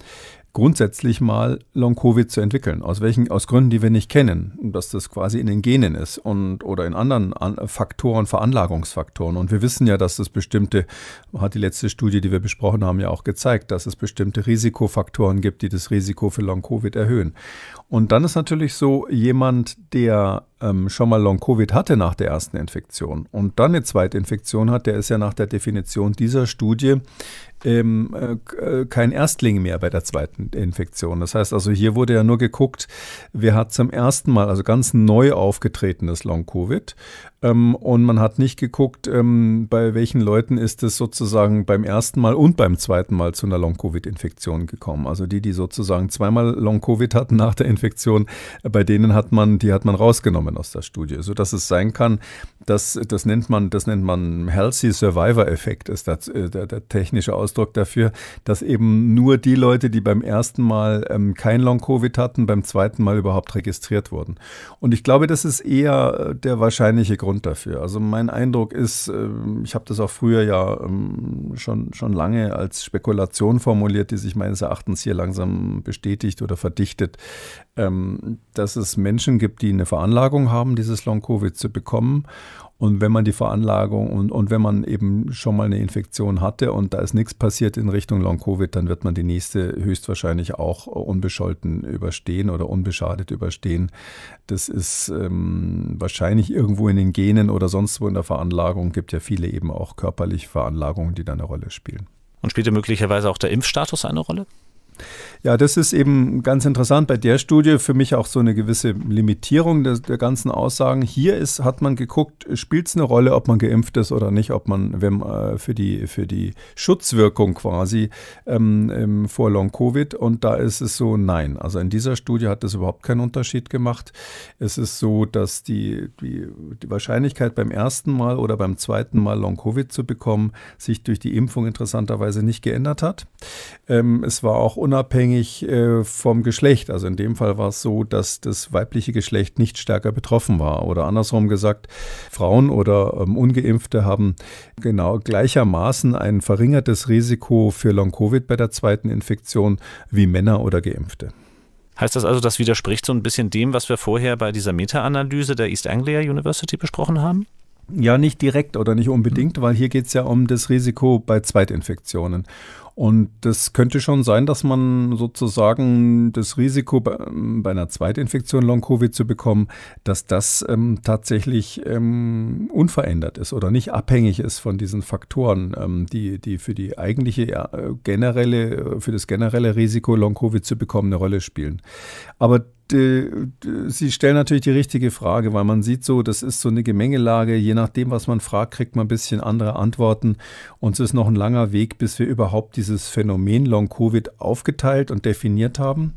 Speaker 2: grundsätzlich mal Long-Covid zu entwickeln, aus welchen, aus Gründen, die wir nicht kennen, dass das quasi in den Genen ist und oder in anderen Faktoren, Veranlagungsfaktoren. Und wir wissen ja, dass es bestimmte, hat die letzte Studie, die wir besprochen haben, ja auch gezeigt, dass es bestimmte Risikofaktoren gibt, die das Risiko für Long-Covid erhöhen. Und dann ist natürlich so, jemand, der ähm, schon mal Long-Covid hatte nach der ersten Infektion und dann eine zweite Infektion hat, der ist ja nach der Definition dieser Studie ähm, äh, äh, kein Erstling mehr bei der zweiten Infektion. Das heißt also, hier wurde ja nur geguckt, wer hat zum ersten Mal, also ganz neu aufgetretenes Long-Covid, ähm, und man hat nicht geguckt, ähm, bei welchen Leuten ist es sozusagen beim ersten Mal und beim zweiten Mal zu einer Long-Covid-Infektion gekommen. Also die, die sozusagen zweimal Long-Covid hatten nach der Infektion, äh, bei denen hat man, die hat man rausgenommen aus der Studie, sodass es sein kann, dass, das nennt man, das nennt man Healthy Survivor-Effekt, ist das, äh, der, der, technische Ausdruck dafür, dass eben nur die Leute, die beim ersten Mal ähm, kein Long-Covid hatten, beim zweiten Mal überhaupt registriert wurden. Und ich glaube, das ist eher äh, der wahrscheinliche Grund, Grund dafür. Also mein Eindruck ist, ähm, ich habe das auch früher ja ähm, schon, schon lange als Spekulation formuliert, die sich meines Erachtens hier langsam bestätigt oder verdichtet, ähm, dass es Menschen gibt, die eine Veranlagung haben, dieses Long-Covid zu bekommen und wenn man die Veranlagung und, und wenn man eben schon mal eine Infektion hatte und da ist nichts passiert in Richtung Long-Covid, dann wird man die nächste höchstwahrscheinlich auch unbescholten überstehen oder unbeschadet überstehen. Das ist ähm, wahrscheinlich irgendwo in den Genen oder sonst wo in der Veranlagung. Es Gibt ja viele eben auch körperliche Veranlagungen, die da eine Rolle spielen.
Speaker 1: Und spielt möglicherweise auch der Impfstatus eine Rolle?
Speaker 2: Ja, das ist eben ganz interessant bei der Studie. Für mich auch so eine gewisse Limitierung der, der ganzen Aussagen. Hier ist, hat man geguckt, spielt es eine Rolle, ob man geimpft ist oder nicht, ob man wenn, äh, für, die, für die Schutzwirkung quasi ähm, ähm, vor Long-Covid. Und da ist es so, nein. Also in dieser Studie hat das überhaupt keinen Unterschied gemacht. Es ist so, dass die, die, die Wahrscheinlichkeit beim ersten Mal oder beim zweiten Mal Long-Covid zu bekommen, sich durch die Impfung interessanterweise nicht geändert hat. Ähm, es war auch unabhängig äh, vom Geschlecht. Also in dem Fall war es so, dass das weibliche Geschlecht nicht stärker betroffen war. Oder andersrum gesagt, Frauen oder ähm, ungeimpfte haben genau gleichermaßen ein verringertes Risiko für Long-Covid bei der zweiten Infektion wie Männer oder geimpfte.
Speaker 1: Heißt das also, das widerspricht so ein bisschen dem, was wir vorher bei dieser Meta-Analyse der East Anglia University besprochen haben?
Speaker 2: Ja, nicht direkt oder nicht unbedingt, weil hier geht es ja um das Risiko bei Zweitinfektionen. Und das könnte schon sein, dass man sozusagen das Risiko bei, einer Zweitinfektion Long-Covid zu bekommen, dass das ähm, tatsächlich ähm, unverändert ist oder nicht abhängig ist von diesen Faktoren, ähm, die, die für die eigentliche äh, generelle, äh, für das generelle Risiko Long-Covid zu bekommen eine Rolle spielen. Aber Sie stellen natürlich die richtige Frage, weil man sieht so, das ist so eine Gemengelage. Je nachdem, was man fragt, kriegt man ein bisschen andere Antworten. Und es ist noch ein langer Weg, bis wir überhaupt dieses Phänomen Long-Covid aufgeteilt und definiert haben.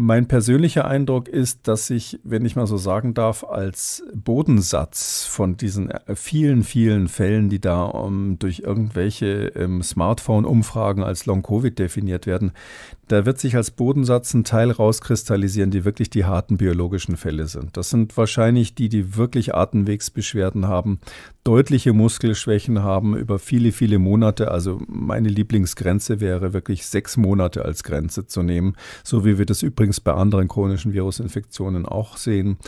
Speaker 2: Mein persönlicher Eindruck ist, dass ich, wenn ich mal so sagen darf, als Bodensatz von diesen äh, vielen, vielen Fällen, die da um, ähm, durch irgendwelche ähm, Smartphone-Umfragen als Long-Covid definiert werden, da wird sich als Bodensatz ein Teil rauskristallisieren, die wirklich die harten biologischen Fälle sind. Das sind wahrscheinlich die, die wirklich Atemwegsbeschwerden haben, deutliche Muskelschwächen haben über viele, viele Monate. Also meine Lieblingsgrenze wäre wirklich sechs Monate als Grenze zu nehmen, so wie wir das übrigens übrigens bei anderen chronischen Virusinfektionen auch sehen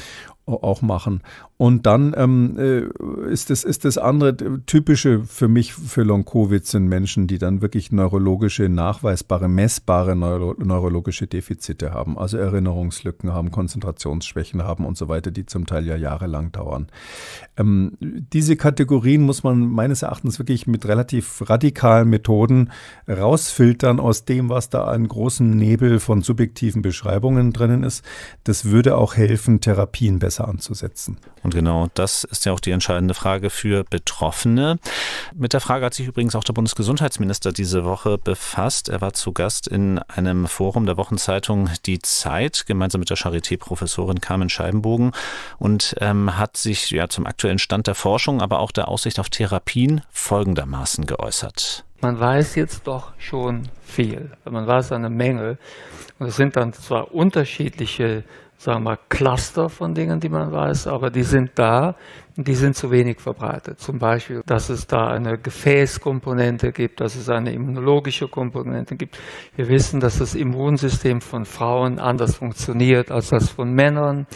Speaker 2: auch machen. Und dann ähm, äh, ist, das, ist das andere typische für mich für Long-Covid sind Menschen, die dann wirklich neurologische, nachweisbare, messbare neuro neurologische Defizite haben, also Erinnerungslücken haben, Konzentrationsschwächen haben und so weiter, die zum Teil ja jahrelang dauern. Ähm, diese Kategorien muss man meines Erachtens wirklich mit relativ radikalen Methoden rausfiltern aus dem, was da einen großen Nebel von subjektiven Beschwerden Beschreibungen drinnen ist, das würde auch helfen, Therapien besser anzusetzen.
Speaker 1: Und genau das ist ja auch die entscheidende Frage für Betroffene. Mit der Frage hat sich übrigens auch der Bundesgesundheitsminister diese Woche befasst. Er war zu Gast in einem Forum der Wochenzeitung Die Zeit, gemeinsam mit der Charité-Professorin Carmen Scheibenbogen und ähm, hat sich ja zum aktuellen Stand der Forschung, aber auch der Aussicht auf Therapien folgendermaßen geäußert
Speaker 3: man weiß jetzt doch schon viel, man weiß eine Menge. Und es sind dann zwar unterschiedliche, sagen wir, Cluster von Dingen, die man weiß, aber die sind da, die sind zu wenig verbreitet. Zum Beispiel, dass es da eine Gefäßkomponente gibt, dass es eine immunologische Komponente gibt. Wir wissen, dass das Immunsystem von Frauen anders funktioniert als das von Männern,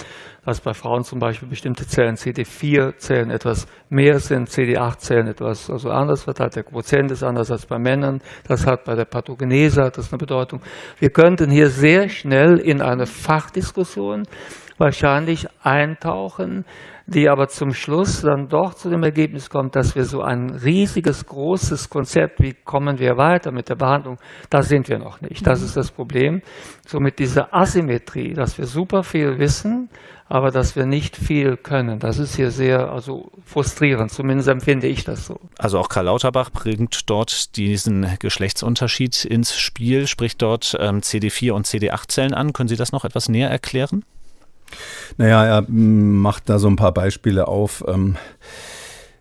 Speaker 3: dass bei Frauen zum Beispiel bestimmte Zellen, CD4-Zellen etwas mehr sind, CD8-Zellen etwas also anders verteilt. Der Quotient ist anders als bei Männern. Das hat bei der Pathogenese hat das eine Bedeutung. Wir könnten hier sehr schnell in eine Fachdiskussion wahrscheinlich eintauchen, die aber zum Schluss dann doch zu dem Ergebnis kommt, dass wir so ein riesiges, großes Konzept, wie kommen wir weiter mit der Behandlung, da sind wir noch nicht. Das mhm. ist das Problem. So mit dieser Asymmetrie, dass wir super viel wissen, aber dass wir nicht viel können. Das ist hier sehr also frustrierend, zumindest empfinde ich das so.
Speaker 1: Also auch Karl Lauterbach bringt dort diesen Geschlechtsunterschied ins Spiel, spricht dort ähm, CD4 und CD8-Zellen an. Können Sie das noch etwas näher erklären?
Speaker 2: Naja, er mm, macht da so ein paar Beispiele auf. Ähm,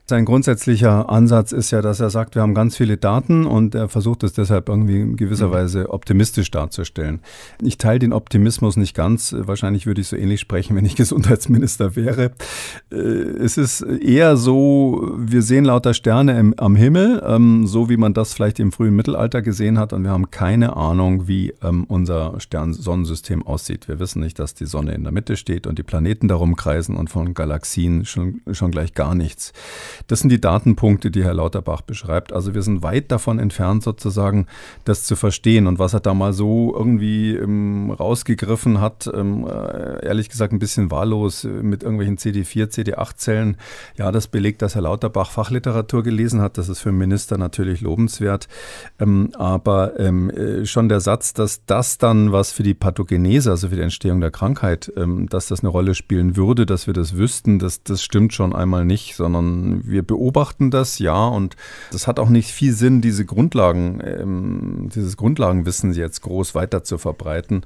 Speaker 2: sein grundsätzlicher Ansatz ist ja, dass er sagt, wir haben ganz viele Daten und er versucht es deshalb irgendwie in gewisser mhm. Weise optimistisch darzustellen. Ich teile den Optimismus nicht ganz. Wahrscheinlich würde ich so ähnlich sprechen, wenn ich Gesundheitsminister wäre. Äh, es ist eher so, wir sehen lauter Sterne im, am Himmel, ähm, so wie man das vielleicht im frühen Mittelalter gesehen hat und wir haben keine Ahnung, wie ähm, unser Stern-Sonnensystem aussieht. Wir wissen nicht, dass die Sonne in der Mitte steht und die Planeten darum kreisen und von Galaxien schon, schon gleich gar nichts. Das sind die Datenpunkte, die Herr Lauterbach beschreibt. Also wir sind weit davon entfernt, sozusagen das zu verstehen. Und was er da mal so irgendwie ähm, rausgegriffen hat, ähm, äh, ehrlich gesagt ein bisschen wahllos äh, mit irgendwelchen CD4, CD8-Zellen, ja, das belegt, dass Herr Lauterbach Fachliteratur gelesen hat. Das ist für einen Minister natürlich lobenswert. Ähm, aber ähm, äh, schon der Satz, dass das dann, was für die Pathogenese, also für die Entstehung der Krankheit, ähm, dass das eine Rolle spielen würde, dass wir das wüssten, das, das stimmt schon einmal nicht, sondern wir beobachten das, ja, und das hat auch nicht viel Sinn, diese Grundlagen, ähm, dieses Grundlagenwissen jetzt groß weiter zu verbreiten,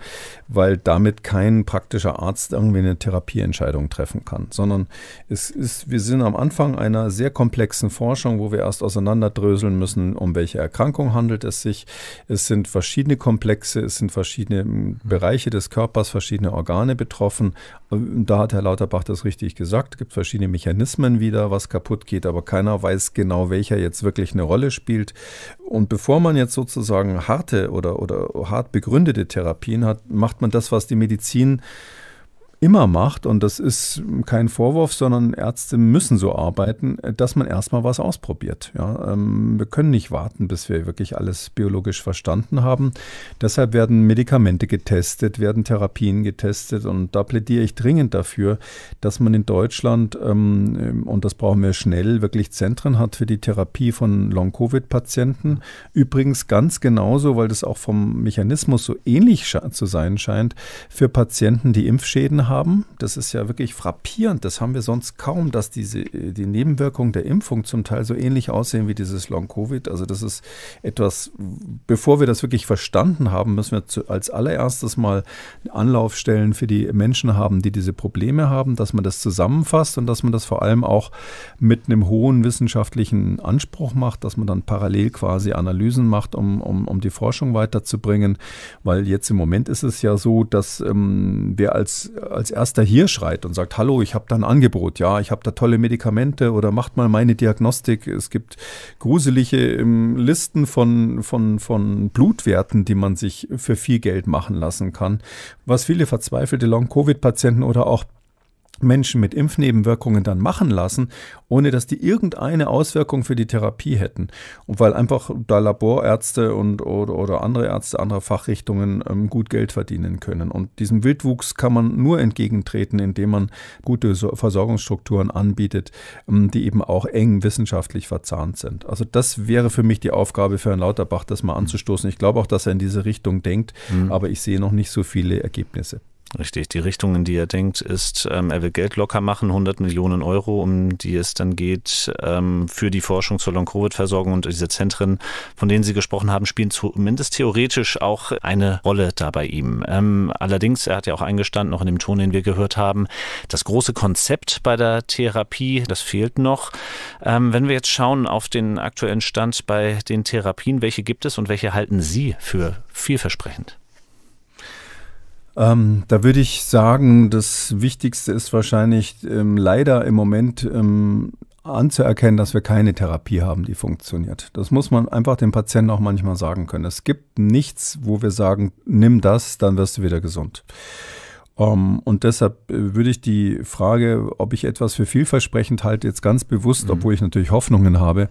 Speaker 2: weil damit kein praktischer Arzt irgendwie eine Therapieentscheidung treffen kann, sondern es ist, wir sind am Anfang einer sehr komplexen Forschung, wo wir erst auseinanderdröseln müssen, um welche Erkrankung handelt es sich. Es sind verschiedene Komplexe, es sind verschiedene ähm, Bereiche des Körpers, verschiedene Organe betroffen. Da hat Herr Lauterbach das richtig gesagt, es gibt verschiedene Mechanismen wieder, was kaputt geht, aber keiner weiß genau, welcher jetzt wirklich eine Rolle spielt. Und bevor man jetzt sozusagen harte oder, oder hart begründete Therapien hat, macht man das, was die Medizin immer macht, und das ist kein Vorwurf, sondern Ärzte müssen so arbeiten, dass man erstmal was ausprobiert. Ja, ähm, wir können nicht warten, bis wir wirklich alles biologisch verstanden haben. Deshalb werden Medikamente getestet, werden Therapien getestet und da plädiere ich dringend dafür, dass man in Deutschland, ähm, und das brauchen wir schnell, wirklich Zentren hat für die Therapie von Long-Covid-Patienten. Übrigens ganz genauso, weil das auch vom Mechanismus so ähnlich zu sein scheint, für Patienten, die Impfschäden haben haben. Das ist ja wirklich frappierend. Das haben wir sonst kaum, dass diese, äh, die Nebenwirkungen der Impfung zum Teil so ähnlich aussehen wie dieses Long-Covid. Also das ist etwas, bevor wir das wirklich verstanden haben, müssen wir zu, als allererstes mal Anlaufstellen für die Menschen haben, die diese Probleme haben, dass man das zusammenfasst und dass man das vor allem auch mit einem hohen wissenschaftlichen Anspruch macht, dass man dann parallel quasi Analysen macht, um, um, um die Forschung weiterzubringen. Weil jetzt im Moment ist es ja so, dass ähm, wir als als erster hier schreit und sagt, hallo, ich habe da ein Angebot, ja, ich habe da tolle Medikamente oder macht mal meine Diagnostik. Es gibt gruselige ähm, Listen von, von, von Blutwerten, die man sich für viel Geld machen lassen kann, was viele verzweifelte Long-Covid-Patienten oder auch Menschen mit Impfnebenwirkungen dann machen lassen, ohne dass die irgendeine Auswirkung für die Therapie hätten. Und weil einfach da Laborärzte und oder, oder andere Ärzte anderer Fachrichtungen ähm, gut Geld verdienen können. Und diesem Wildwuchs kann man nur entgegentreten, indem man gute Versorgungsstrukturen anbietet, ähm, die eben auch eng wissenschaftlich verzahnt sind. Also das wäre für mich die Aufgabe für Herrn Lauterbach, das mal anzustoßen.
Speaker 1: Ich glaube auch, dass er in diese Richtung denkt, mhm. aber ich sehe noch nicht so viele Ergebnisse. Richtig, die Richtung, in die er denkt, ist, ähm, er will Geld locker machen, 100 Millionen Euro, um die es dann geht, ähm, für die Forschung zur Long-Covid-Versorgung und diese Zentren, von denen Sie gesprochen haben, spielen zumindest theoretisch auch eine Rolle da bei ihm. Ähm, allerdings, er hat ja auch eingestanden, noch in dem Ton, den wir gehört haben, das große Konzept bei der Therapie, das fehlt noch. Ähm, wenn wir jetzt schauen auf den aktuellen Stand bei den Therapien, welche gibt es und welche halten Sie für vielversprechend?
Speaker 2: Ähm, da würde ich sagen, das Wichtigste ist wahrscheinlich ähm, leider im Moment ähm, anzuerkennen, dass wir keine Therapie haben, die funktioniert. Das muss man einfach dem Patienten auch manchmal sagen können. Es gibt nichts, wo wir sagen, nimm das, dann wirst du wieder gesund. Um, ähm, und deshalb äh, würde ich die Frage, ob ich etwas für vielversprechend halte, jetzt ganz bewusst, mhm. obwohl ich natürlich Hoffnungen habe,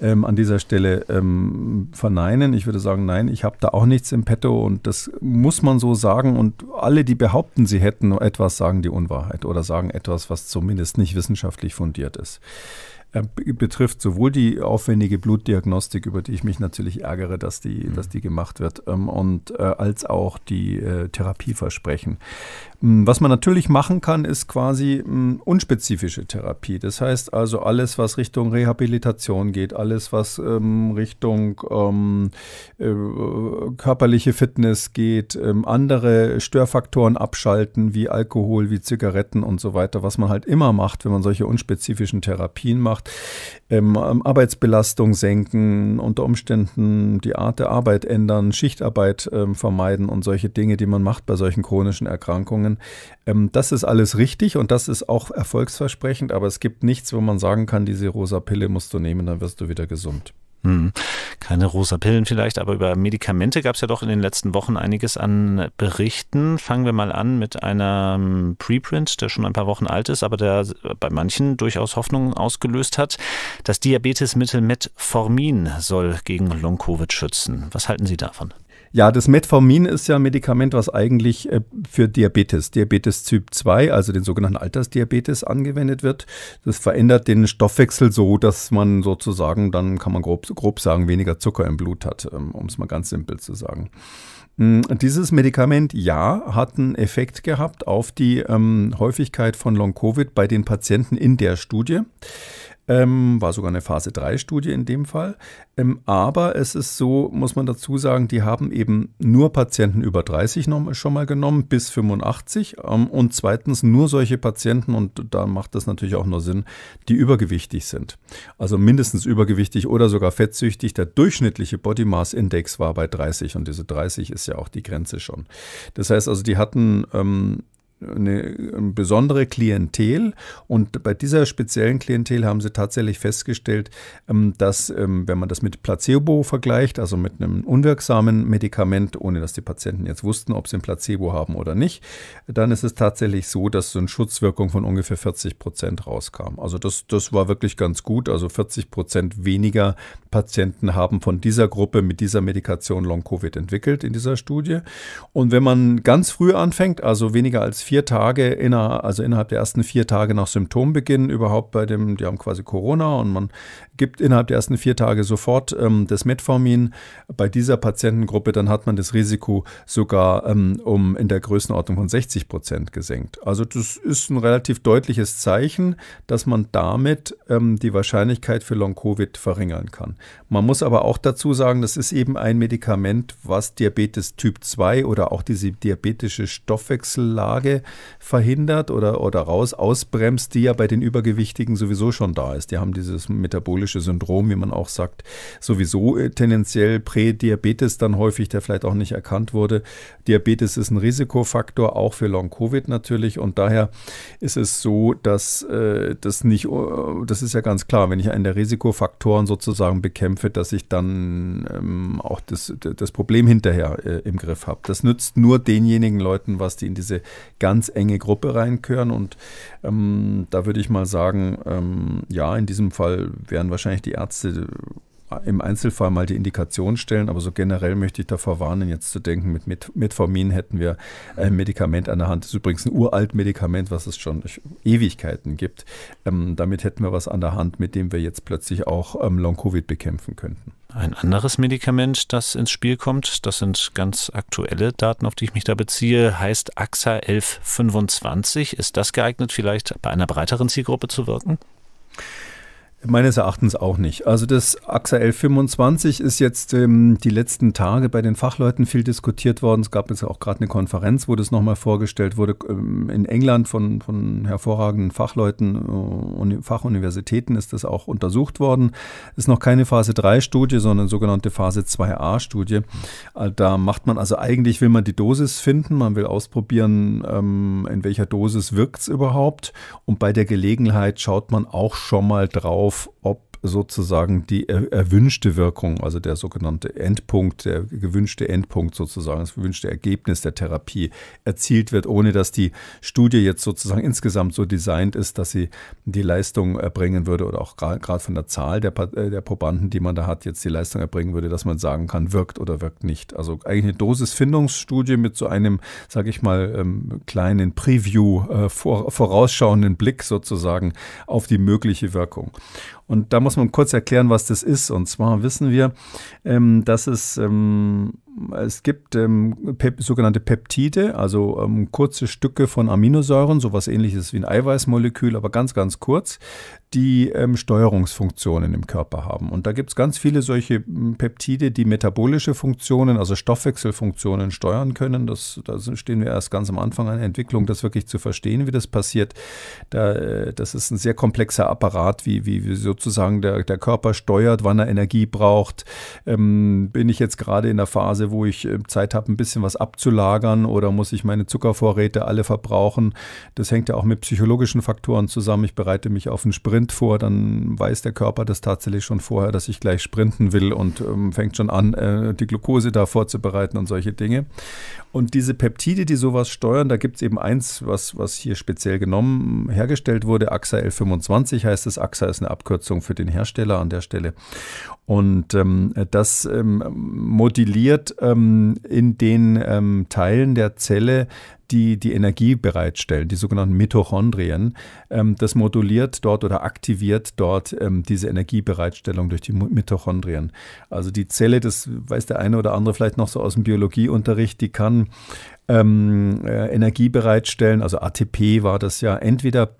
Speaker 2: ähm, an dieser Stelle ähm, verneinen. Ich würde sagen, nein, ich habe da auch nichts im Petto und das muss man so sagen. Und alle, die behaupten, sie hätten etwas, sagen die Unwahrheit oder sagen etwas, was zumindest nicht wissenschaftlich fundiert ist äh, betrifft sowohl die aufwendige Blutdiagnostik, über die ich mich natürlich ärgere, dass die, mhm. dass die gemacht wird, ähm, und äh, als auch die äh, Therapieversprechen. Mm, was man natürlich machen kann, ist quasi mm, unspezifische Therapie. Das heißt also alles, was Richtung Rehabilitation geht, alles, was ähm, Richtung ähm, äh, körperliche Fitness geht, ähm, andere Störfaktoren abschalten, wie Alkohol, wie Zigaretten und so weiter, was man halt immer macht, wenn man solche unspezifischen Therapien macht. Ähm, ähm, Arbeitsbelastung senken, unter Umständen die Art der Arbeit ändern, Schichtarbeit ähm, vermeiden und solche Dinge, die man macht bei solchen chronischen Erkrankungen gegangen. Ähm, das ist alles richtig und das ist auch erfolgsversprechend, aber es gibt nichts, wo man sagen kann, diese
Speaker 1: rosa Pille musst du nehmen, dann wirst du wieder gesund. Hm. Keine rosa Pillen vielleicht, aber über Medikamente gab es ja doch in den letzten Wochen einiges an Berichten. Fangen wir mal an mit einem Preprint, der schon ein paar Wochen alt ist, aber der bei manchen durchaus Hoffnung ausgelöst hat. Das Diabetesmittel Metformin soll gegen Long-Covid schützen. Was halten Sie
Speaker 2: davon? Ja, das Metformin ist ja ein Medikament, was eigentlich äh, für Diabetes, Diabetes Typ 2, also den sogenannten Altersdiabetes, angewendet wird. Das verändert den Stoffwechsel so, dass man sozusagen, dann kann man grob, grob sagen, weniger Zucker im Blut hat, ähm, um es mal ganz simpel zu sagen. Hm, dieses Medikament, ja, hat einen Effekt gehabt auf die ähm, Häufigkeit von Long-Covid bei den Patienten in der Studie. Ähm, war sogar eine Phase 3-Studie in dem Fall. Ähm, aber es ist so, muss man dazu sagen, die haben eben nur Patienten über 30 noch, schon mal genommen, bis 85. Ähm, und zweitens nur solche Patienten, und da macht das natürlich auch nur Sinn, die übergewichtig sind. Also mindestens übergewichtig oder sogar fettsüchtig. Der durchschnittliche Body Mass Index war bei 30 und diese 30 ist ja auch die Grenze schon. Das heißt also, die hatten ähm, eine ähm, besondere Klientel. Und bei dieser speziellen Klientel haben sie tatsächlich festgestellt, ähm, dass, ähm, wenn man das mit Placebo vergleicht, also mit einem unwirksamen Medikament, ohne dass die Patienten jetzt wussten, ob sie ein Placebo haben oder nicht, dann ist es tatsächlich so, dass so eine Schutzwirkung von ungefähr 40 Prozent rauskam. Also das, das war wirklich ganz gut. Also 40 Prozent weniger Patienten haben von dieser Gruppe mit dieser Medikation Long-Covid entwickelt in dieser Studie. Und wenn man ganz früh anfängt, also weniger als vier Tage, inner, also innerhalb der ersten vier Tage nach Symptombeginn überhaupt bei dem, die haben quasi Corona und man gibt innerhalb der ersten vier Tage sofort ähm, das Metformin. Bei dieser Patientengruppe, dann hat man das Risiko sogar ähm, um in der Größenordnung von 60 Prozent gesenkt. Also das ist ein relativ deutliches Zeichen, dass man damit ähm, die Wahrscheinlichkeit für Long-Covid verringern kann. Man muss aber auch dazu sagen, das ist eben ein Medikament, was Diabetes Typ 2 oder auch diese diabetische Stoffwechsellage verhindert oder, oder raus ausbremst, die ja bei den Übergewichtigen sowieso schon da ist. Die haben dieses metabolische Syndrom, wie man auch sagt, sowieso äh, tendenziell Prädiabetes dann häufig, der vielleicht auch nicht erkannt wurde. Diabetes ist ein Risikofaktor, auch für Long-Covid natürlich. Und daher ist es so, dass äh, das nicht, äh, das ist ja ganz klar, wenn ich einen der Risikofaktoren sozusagen bekämpfe, dass ich dann ähm, auch das, das Problem hinterher äh, im Griff habe. Das nützt nur denjenigen Leuten was, die in diese ganz ganz enge Gruppe reinkören. Und ähm, da würde ich mal sagen, ähm, ja, in diesem Fall wären wahrscheinlich die Ärzte im Einzelfall mal die Indikation stellen, aber so generell möchte ich davor warnen, jetzt zu denken, mit, Metformin hätten wir ein Medikament an der Hand. Das ist übrigens ein uralt Medikament, was es schon Ewigkeiten gibt. Ähm, damit hätten wir was an der Hand, mit dem wir jetzt plötzlich auch ähm, Long-Covid bekämpfen könnten.
Speaker 1: Ein anderes Medikament, das ins Spiel kommt, das sind ganz aktuelle Daten, auf die ich mich da beziehe, heißt AXA 1125. Ist das geeignet, vielleicht bei einer breiteren Zielgruppe zu wirken?
Speaker 2: Meines Erachtens auch nicht. Also das AXA L25 ist jetzt ähm, die letzten Tage bei den Fachleuten viel diskutiert worden. Es gab jetzt auch gerade eine Konferenz, wo das nochmal vorgestellt wurde, ähm, in England von, von hervorragenden Fachleuten, äh, Fachuniversitäten ist das auch untersucht worden. Ist noch keine Phase 3 Studie, sondern sogenannte Phase 2a Studie. Äh, da macht man also eigentlich, will man die Dosis finden, man will ausprobieren, ähm, in welcher Dosis wirkt es überhaupt. Und bei der Gelegenheit schaut man auch schon mal drauf, auf, ob sozusagen die erwünschte Wirkung, also der sogenannte Endpunkt, der gewünschte Endpunkt sozusagen, das gewünschte Ergebnis der Therapie erzielt wird, ohne dass die Studie jetzt sozusagen insgesamt so designt ist, dass sie die Leistung erbringen würde oder auch gerade von der Zahl der, äh, der Probanden, die man da hat, jetzt die Leistung erbringen würde, dass man sagen kann, wirkt oder wirkt nicht. Also eigentlich eine Dosisfindungsstudie mit so einem, sage ich mal, ähm, kleinen Preview, äh, vorausschauenden Blick sozusagen auf die mögliche Wirkung. Und da muss man kurz erklären, was das ist. Und zwar wissen wir, ähm, dass es ähm, es gibt ähm, Pep sogenannte Peptide, also ähm, kurze Stücke von Aminosäuren, sowas ähnliches wie ein Eiweißmolekül, aber ganz, ganz kurz, die ähm, Steuerungsfunktionen im Körper haben. Und da gibt es ganz viele solche hm, Peptide, die metabolische Funktionen, also Stoffwechselfunktionen steuern können. Das, da stehen wir erst ganz am Anfang einer Entwicklung, das wirklich zu verstehen, wie das passiert. Da, äh, das ist ein sehr komplexer Apparat, wie, wie, wie sozusagen der, der Körper steuert, wann er Energie braucht. Ähm, bin ich jetzt gerade in der Phase, Phase, wo ich ähm, Zeit habe, ein bisschen was abzulagern oder muss ich meine Zuckervorräte alle verbrauchen. Das hängt ja auch mit psychologischen Faktoren zusammen. Ich bereite mich auf einen Sprint vor, dann weiß der Körper das tatsächlich schon vorher, dass ich gleich sprinten will und ähm, fängt schon an, äh, die Glucose da vorzubereiten und solche Dinge. Und diese Peptide, die sowas steuern, da gibt es eben eins, was, was hier speziell genommen hm, hergestellt wurde. AXA L25 heißt es. AXA ist eine Abkürzung für den Hersteller an der Stelle. Und ähm, das ähm, modelliert ähm, in den ähm, Teilen der Zelle, die die Energie bereitstellen, die sogenannten Mitochondrien. Ähm, das moduliert dort oder aktiviert dort ähm, diese Energiebereitstellung durch die Mitochondrien. Also die Zelle, das weiß der eine oder andere vielleicht noch so aus dem Biologieunterricht, die kann ähm, äh, Energie bereitstellen, also ATP war das ja, entweder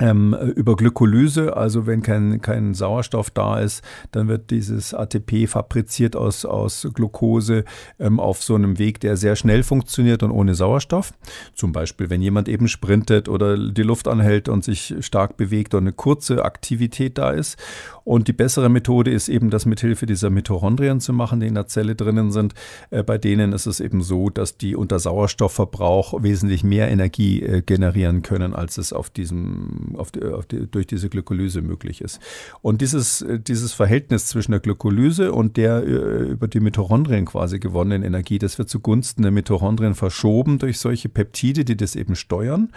Speaker 2: ähm, über Glykolyse, also wenn kein, kein Sauerstoff da ist, dann wird dieses ATP fabriziert aus, aus Glucose ähm, auf so einem Weg, der sehr schnell funktioniert und ohne Sauerstoff. Zum Beispiel, wenn jemand eben sprintet oder die Luft anhält und sich stark bewegt und eine kurze Aktivität da ist. Und die bessere Methode ist eben, das mit Hilfe dieser Mitochondrien zu machen, die in der Zelle drinnen sind. Äh, bei denen ist es eben so, dass die unter Sauerstoffverbrauch wesentlich mehr Energie äh, generieren können, als es auf diesem, auf die, auf die, durch diese Glykolyse möglich ist. Und dieses, äh, dieses Verhältnis zwischen der Glykolyse und der über die Mitochondrien quasi gewonnenen Energie, das wird zugunsten der Mitochondrien verschoben durch solche Peptide, die das eben steuern.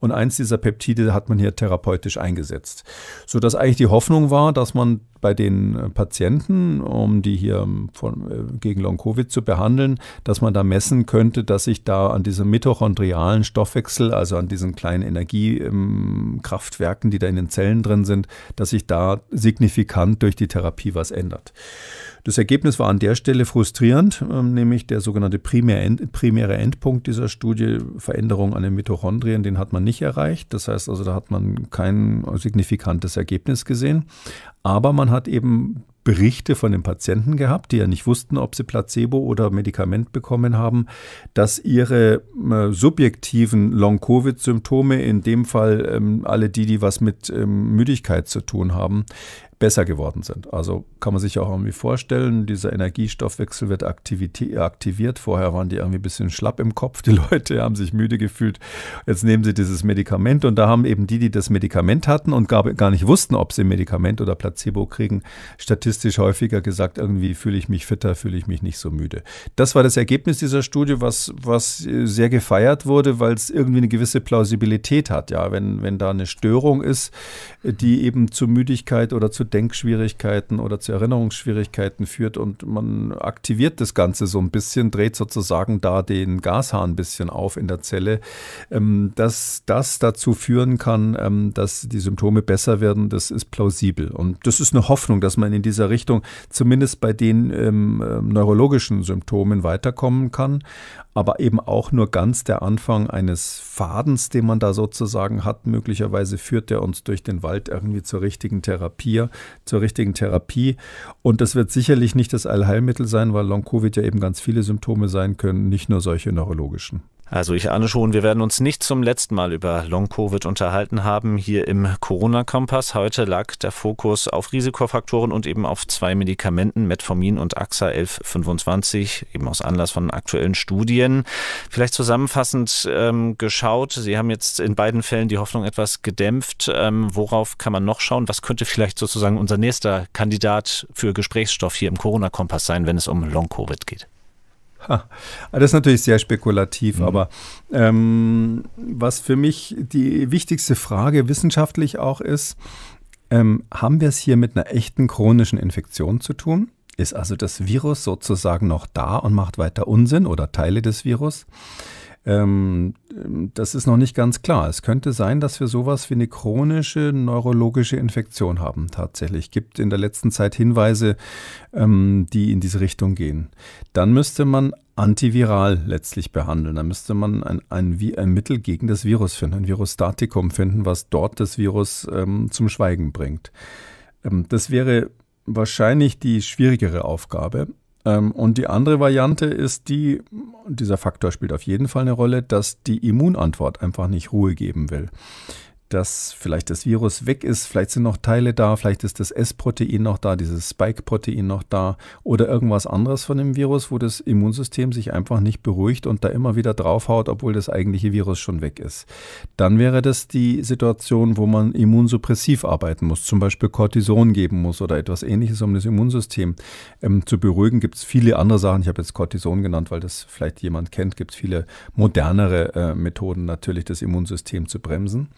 Speaker 2: Und eins dieser Peptide hat man hier therapeutisch eingesetzt. Sodass eigentlich die Hoffnung war, dass dass man bei den äh, Patienten, um die hier ähm, von, äh, gegen Long-Covid zu behandeln, dass man da messen könnte, dass sich da an diesem mitochondrialen Stoffwechsel, also an diesen kleinen Energiekraftwerken, ähm, die da in den Zellen drin sind, dass sich da signifikant durch die Therapie was ändert. Das Ergebnis war an der Stelle frustrierend, ähm, nämlich der sogenannte primäre Endpunkt dieser Studie, Veränderung an den Mitochondrien, den hat man nicht erreicht. Das heißt also, da hat man kein signifikantes Ergebnis gesehen. Aber man hat eben Berichte von den Patienten gehabt, die ja nicht wussten, ob sie Placebo oder Medikament bekommen haben, dass ihre äh, subjektiven Long-Covid-Symptome, in dem Fall ähm, alle die, die was mit ähm, Müdigkeit zu tun haben, besser geworden sind. Also kann man sich auch irgendwie vorstellen, dieser Energiestoffwechsel wird aktiviert. Vorher waren die irgendwie ein bisschen schlapp im Kopf, die Leute haben sich müde gefühlt. Jetzt nehmen sie dieses Medikament und da haben eben die, die das Medikament hatten und gar nicht wussten, ob sie Medikament oder Placebo kriegen, statistisch häufiger gesagt, irgendwie fühle ich mich fitter, fühle ich mich nicht so müde. Das war das Ergebnis dieser Studie, was, was sehr gefeiert wurde, weil es irgendwie eine gewisse Plausibilität hat. Ja, wenn, wenn da eine Störung ist, die eben zu Müdigkeit oder zu Denkschwierigkeiten oder zu Erinnerungsschwierigkeiten führt und man aktiviert das Ganze so ein bisschen, dreht sozusagen da den Gashahn ein bisschen auf in der Zelle, ähm, dass das dazu führen kann, ähm, dass die Symptome besser werden, das ist plausibel. Und das ist eine Hoffnung, dass man in dieser Richtung zumindest bei den ähm, neurologischen Symptomen weiterkommen kann aber eben auch nur ganz der Anfang eines Fadens, den man da sozusagen hat. Möglicherweise führt der uns durch den Wald irgendwie zur richtigen Therapie, zur richtigen Therapie. Und das wird sicherlich nicht das Allheilmittel sein, weil Long Covid ja eben ganz viele Symptome sein können, nicht nur solche neurologischen.
Speaker 1: Also ich ahne schon, wir werden uns nicht zum letzten Mal über Long-Covid unterhalten haben hier im Corona-Kompass. Heute lag der Fokus auf Risikofaktoren und eben auf zwei Medikamenten, Metformin und AXA 1125, eben aus Anlass von aktuellen Studien. Vielleicht zusammenfassend ähm, geschaut, Sie haben jetzt in beiden Fällen die Hoffnung etwas gedämpft. Ähm, worauf kann man noch schauen? Was könnte vielleicht sozusagen unser nächster Kandidat für Gesprächsstoff hier im Corona-Kompass sein, wenn es um Long-Covid geht?
Speaker 2: Ha, ah, das ist natürlich sehr spekulativ, mhm. aber ähm, was für mich die wichtigste Frage wissenschaftlich auch ist, ähm, haben wir es hier mit einer echten chronischen Infektion zu tun? Ist also das Virus sozusagen noch da und macht weiter Unsinn oder Teile des Virus? Ähm, das ist noch nicht ganz klar. Es könnte sein, dass wir sowas wie eine chronische neurologische Infektion haben tatsächlich. Gibt in der letzten Zeit Hinweise, ähm, die in diese Richtung gehen. Dann müsste man antiviral letztlich behandeln. Dann müsste man ein, ein, ein Mittel gegen das Virus finden, ein Virustatikum finden, was dort das Virus ähm, zum Schweigen bringt. Ähm, das wäre wahrscheinlich die schwierigere Aufgabe. Ähm, und die andere Variante ist die, dieser Faktor spielt auf jeden Fall eine Rolle, dass die Immunantwort einfach nicht Ruhe geben will dass vielleicht das Virus weg ist, vielleicht sind noch Teile da, vielleicht ist das S-Protein noch da, dieses Spike-Protein noch da oder irgendwas anderes von dem Virus, wo das Immunsystem sich einfach nicht beruhigt und da immer wieder draufhaut, obwohl das eigentliche Virus schon weg ist. Dann wäre das die Situation, wo man immunsuppressiv arbeiten muss, zum Beispiel Cortison geben muss oder etwas ähnliches, um das Immunsystem ähm, zu beruhigen. Gibt es viele andere Sachen, ich habe jetzt Cortison genannt, weil das vielleicht jemand kennt, gibt es viele modernere äh, Methoden natürlich, das Immunsystem zu bremsen.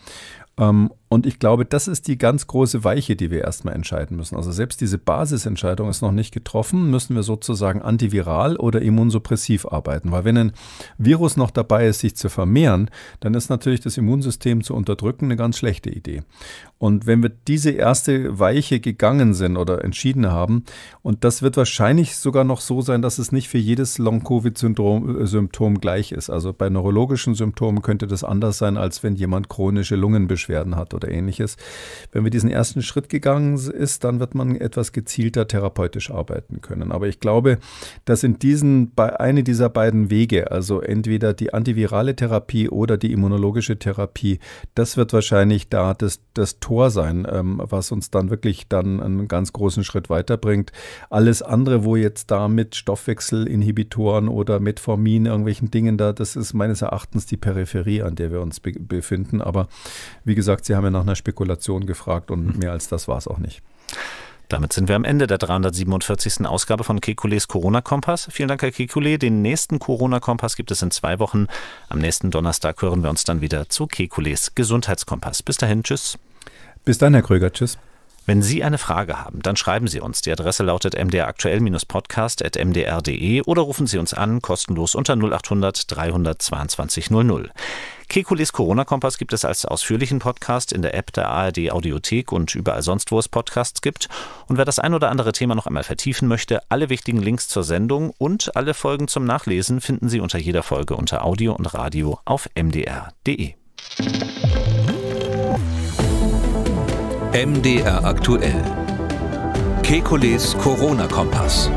Speaker 2: Ähm, Und ich glaube, das ist die ganz große Weiche, die wir erstmal entscheiden müssen. Also selbst diese Basisentscheidung ist noch nicht getroffen, müssen wir sozusagen antiviral oder immunsuppressiv arbeiten. Weil wenn ein Virus noch dabei ist, sich zu vermehren, dann ist natürlich das Immunsystem zu unterdrücken eine ganz schlechte Idee. Und wenn wir diese erste Weiche gegangen sind oder entschieden haben, und das wird wahrscheinlich sogar noch so sein, dass es nicht für jedes Long-Covid-Symptom äh, gleich ist. Also bei neurologischen Symptomen könnte das anders sein, als wenn jemand chronische Lungenbeschwerden hat oder oder ähnliches. Wenn wir diesen ersten Schritt gegangen ist, dann wird man etwas gezielter therapeutisch arbeiten können. Aber ich glaube, dass in diesen bei eine dieser beiden Wege, also entweder die antivirale Therapie oder die immunologische Therapie, das wird wahrscheinlich da das, das Tor sein, ähm, was uns dann wirklich dann einen ganz großen Schritt weiterbringt. Alles andere, wo jetzt da mit Stoffwechselinhibitoren oder Metformin irgendwelchen Dingen da, das ist meines Erachtens die Peripherie, an der wir uns be
Speaker 1: befinden. Aber wie gesagt, Sie haben ja nach einer Spekulation gefragt und mhm. mehr als das war es auch nicht. Damit sind wir am Ende der 347. Ausgabe von Kekules Corona-Kompass. Vielen Dank, Herr Kekule. Den nächsten Corona-Kompass gibt es in zwei Wochen. Am nächsten Donnerstag hören wir uns dann wieder zu Kekules Gesundheitskompass. Bis dahin, tschüss. Bis dann, Herr Kröger, tschüss. Wenn Sie eine Frage haben, dann schreiben Sie uns. Die Adresse lautet mdraktuell-podcast.mdr.de oder rufen Sie uns an, kostenlos unter 0800 322 00. Kekules Corona-Kompass gibt es als ausführlichen Podcast in der App der ARD Audiothek und überall sonst, wo es Podcasts gibt. Und wer das ein oder andere Thema noch einmal vertiefen möchte, alle wichtigen Links zur Sendung und alle Folgen zum Nachlesen finden Sie unter jeder Folge unter Audio und Radio auf mdr.de.
Speaker 3: MDR aktuell. Kekules Corona-Kompass.